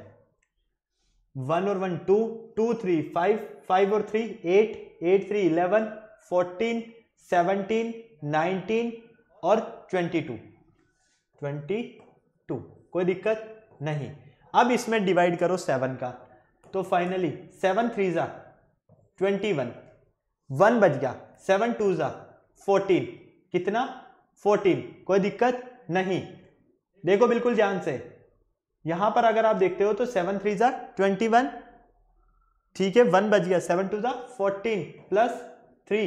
वन और one two two three five five और three eight eight three eleven fourteen seventeen nineteen और ट्वेंटी टू ट्वेंटी टू कोई दिक्कत नहीं अब इसमें डिवाइड करो सेवन का तो फाइनली सेवन थ्री ज़ा ट्वेंटी वन वन बज गया सेवन टू ज़ा फोर्टीन कितना फोर्टीन कोई दिक्कत नहीं देखो बिल्कुल ध्यान से यहां पर अगर आप देखते हो तो सेवन थ्री जा ट्वेंटी वन ठीक है वन बज गया सेवन टू जा फोर्टीन प्लस थ्री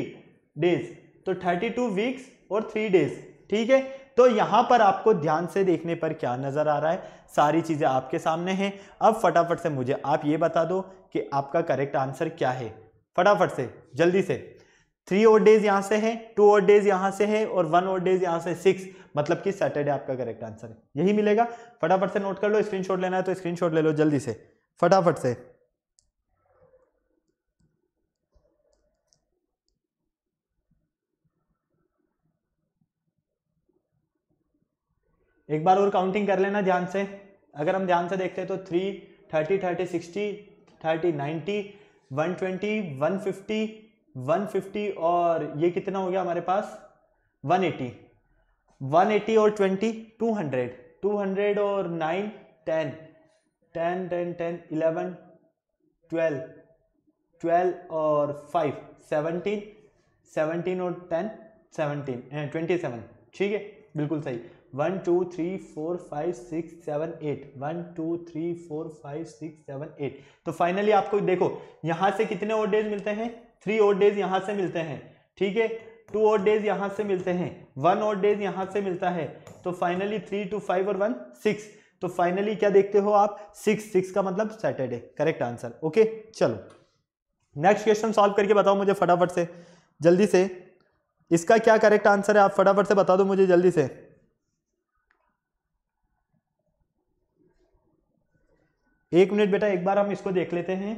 डेज तो थर्टी टू वीक्स और थ्री डेज ठीक है तो यहां पर आपको ध्यान से देखने पर क्या नजर आ रहा है सारी चीजें आपके सामने हैं अब फटाफट से मुझे आप ये बता दो कि आपका करेक्ट आंसर क्या है फटाफट से जल्दी से थ्री और डेज यहां से है टू और डेज यहां से है और वन और डेज यहां से सिक्स मतलब कि सैटरडे आपका करेक्ट आंसर है यही मिलेगा फटाफट से नोट कर लो स्क्रीन लेना है तो स्क्रीन ले लो जल्दी से फटाफट से एक बार और काउंटिंग कर लेना ध्यान से अगर हम ध्यान से देखते हैं तो three thirty thirty sixty thirty ninety one twenty one fifty one fifty और ये कितना हो गया हमारे पास वन एटी 180 और 20 200 200 और 9 10 10 10 10 11 12 12 और 5 17 17 और 10 17 27 ठीक है बिल्कुल सही one two three four five six seven eight one two three four five six seven eight तो फाइनली आपको देखो यहाँ से कितने ओड डेज मिलते हैं थ्री ओड डेज यहाँ से मिलते हैं ठीक है टू और डेज यहाँ से मिलते हैं वन और डेज यहाँ से मिलता है तो फाइनली थ्री टू फाइव और वन सिक्स तो फाइनली क्या देखते हो आप सिक्स सिक्स का मतलब सैटरडे करेक्ट आंसर ओके चलो नेक्स्ट क्वेश्चन सॉल्व करके बताओ मुझे फटाफट से जल्दी से इसका क्या करेक्ट आंसर है आप फटाफट से बता दो मुझे जल्दी से एक मिनट बेटा एक बार हम इसको देख लेते हैं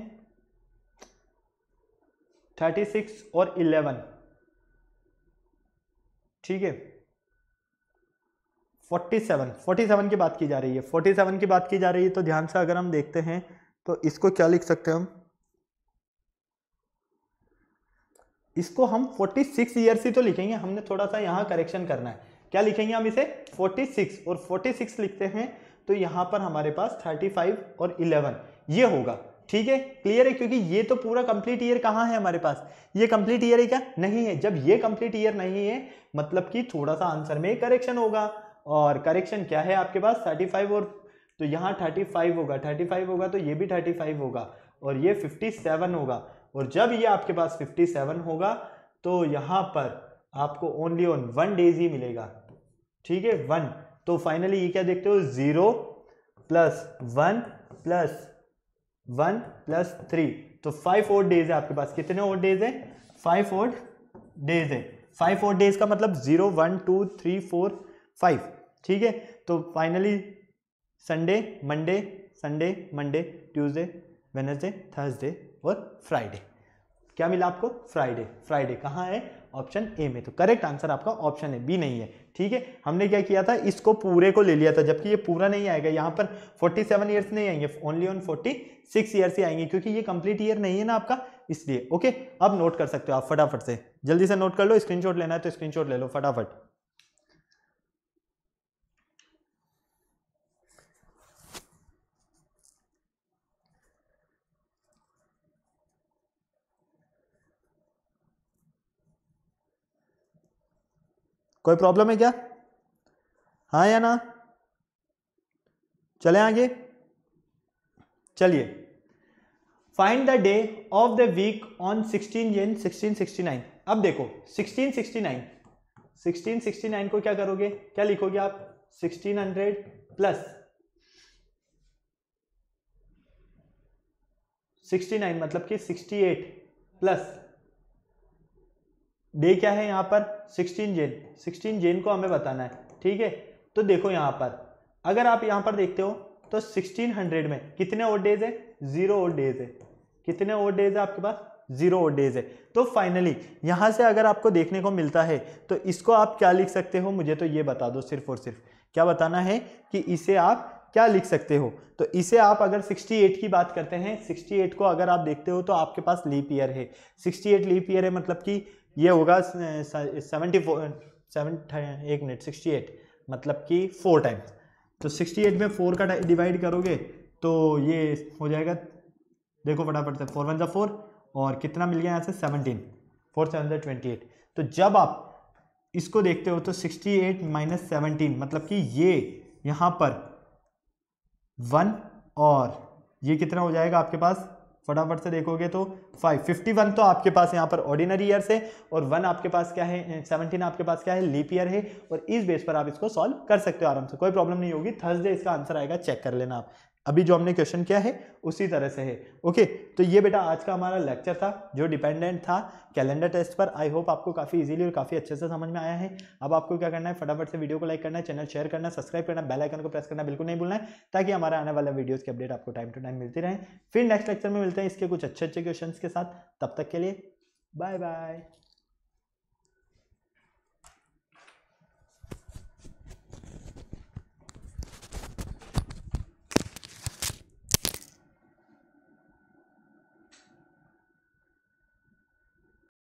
थर्टी सिक्स और इलेवन ठीक है 47 47 की बात की जा रही है 47 की बात की जा रही है तो ध्यान से अगर हम देखते हैं तो इसको क्या लिख सकते हैं हम इसको हम 46 ईयर से तो लिखेंगे हमने थोड़ा सा यहाँ करेक्शन करना है क्या लिखेंगे हम इसे 46 और 46 लिखते हैं तो यहाँ पर हमारे पास 35 और 11 ये होगा ठीक है क्लियर है क्योंकि ये तो पूरा कंप्लीट ईयर कहाँ है हमारे पास ये कंप्लीट ईयर है क्या नहीं है जब ये कंप्लीट ईयर नहीं है मतलब कि थोड़ा सा आंसर में करेक्शन होगा और करेक्शन क्या है आपके पास थर्टी फाइव और तो यहाँ थर्टी फाइव होगा थर्टी फाइव होगा तो ये भी थर्टी फाइव होगा और ये फिफ्टी सेवन होगा और जब ये आपके पास फिफ्टी सेवन होगा तो यहाँ पर आपको ओनली ऑन वन डेज ही मिलेगा ठीक है वन तो फाइनली ये क्या देखते हो zero plus one plus one plus three तो फाइव और डेज है आपके पास कितने और डेज है फाइव और डेज है फाइव और डेज का मतलब zero one two three four five ठीक है तो finally Sunday Monday Sunday Monday Tuesday Wednesday Thursday और फ्राइडे क्या मिला आपको फ्राइडे फ्राइडे कहाँ है ऑप्शन ए में तो करेक्ट आंसर आपका ऑप्शन है बी नहीं है ठीक है हमने क्या किया था इसको पूरे को ले लिया था जबकि ये पूरा नहीं आएगा यहाँ पर 47 सेवन ईयर्स नहीं आएंगे ओनली ऑन 46 सिक्स ईयर्स ही आएंगे क्योंकि ये कंप्लीट ईयर नहीं है ना आपका इसलिए ओके अब नोट कर सकते हो आप फटाफट से जल्दी से नोट कर लो स्क्रीनशॉट लेना है तो स्क्रीनशॉट ले लो फटाफट कोई प्रॉब्लम है क्या हाँ या ना चले आगे चलिए find the day of the week on sixteen Jan sixteen sixty nine अब देखो sixteen sixty nine sixteen sixty nine को क्या करोगे क्या लिखोगे आप sixteen hundred plus sixty nine मतलब कि सिक्सटी एट प्लस डे क्या है यहाँ पर सिक्सटीन जेन सिक्सटीन जेन को हमें बताना है ठीक है तो देखो यहाँ पर अगर आप यहाँ पर देखते हो तो सिक्सटीन हंड्रेड में कितने और डेज है जीरो और डेज है कितने और डेज है आपके पास जीरो और डेज है तो फाइनली यहाँ से अगर आपको देखने को मिलता है तो इसको आप क्या लिख सकते हो मुझे तो ये बता दो सिर्फ और सिर्फ क्या बताना है कि इसे आप क्या लिख सकते हो तो इसे आप अगर 68 की बात करते हैं 68 को अगर आप देखते हो तो आपके पास लीप ईयर है 68 लीप ईयर है मतलब कि ये होगा सेवेंटी फोर सेवन एक मिनट सिक्सटी एट मतलब कि फोर टाइम्स तो सिक्सटी एट में फोर का डिवाइड करोगे तो ये हो जाएगा देखो फटाफट से फोर वन जो फोर और कितना मिल गया यहाँ से सेवनटीन फोर सेवन जो ट्वेंटी एट तो जब आप इसको देखते हो तो सिक्सटी एट माइनस सेवनटीन मतलब कि ये यहाँ पर वन और ये कितना हो जाएगा आपके पास फटाफट से देखोगे तो फाइव फिफ्टी वन तो आपके पास यहाँ पर ऑर्डिनरी ईयर है और वन आपके पास क्या है सेवनटीन आपके पास क्या है लीप ईयर है और इस बेस पर आप इसको सॉल्व कर सकते हो आराम से कोई प्रॉब्लम नहीं होगी थर्सडे इसका आंसर आएगा चेक कर लेना आप अभी जो हमने क्वेश्चन किया है उसी तरह से है ओके तो ये बेटा आज का हमारा लेक्चर था जो डिपेंडेंट था कैलेंडर टेस्ट पर आई होप आपको काफ़ी इजीली और काफ़ी अच्छे से समझ में आया है अब आपको क्या करना है फटाफट से वीडियो को लाइक करना है चैनल शेयर करना सब्सक्राइब करना बेल आइकन को प्रेस करना बिल्कुल नहीं भूलना है ताकि हमारे आने वाले वीडियोज़ के अपडेट आपको टाइम टू टाइम मिलती रहे फिर नेक्स्ट लेक्चर में मिलते हैं इसके कुछ अच्छे अच्छे क्वेश्चन के साथ तब तक के लिए बाय बाय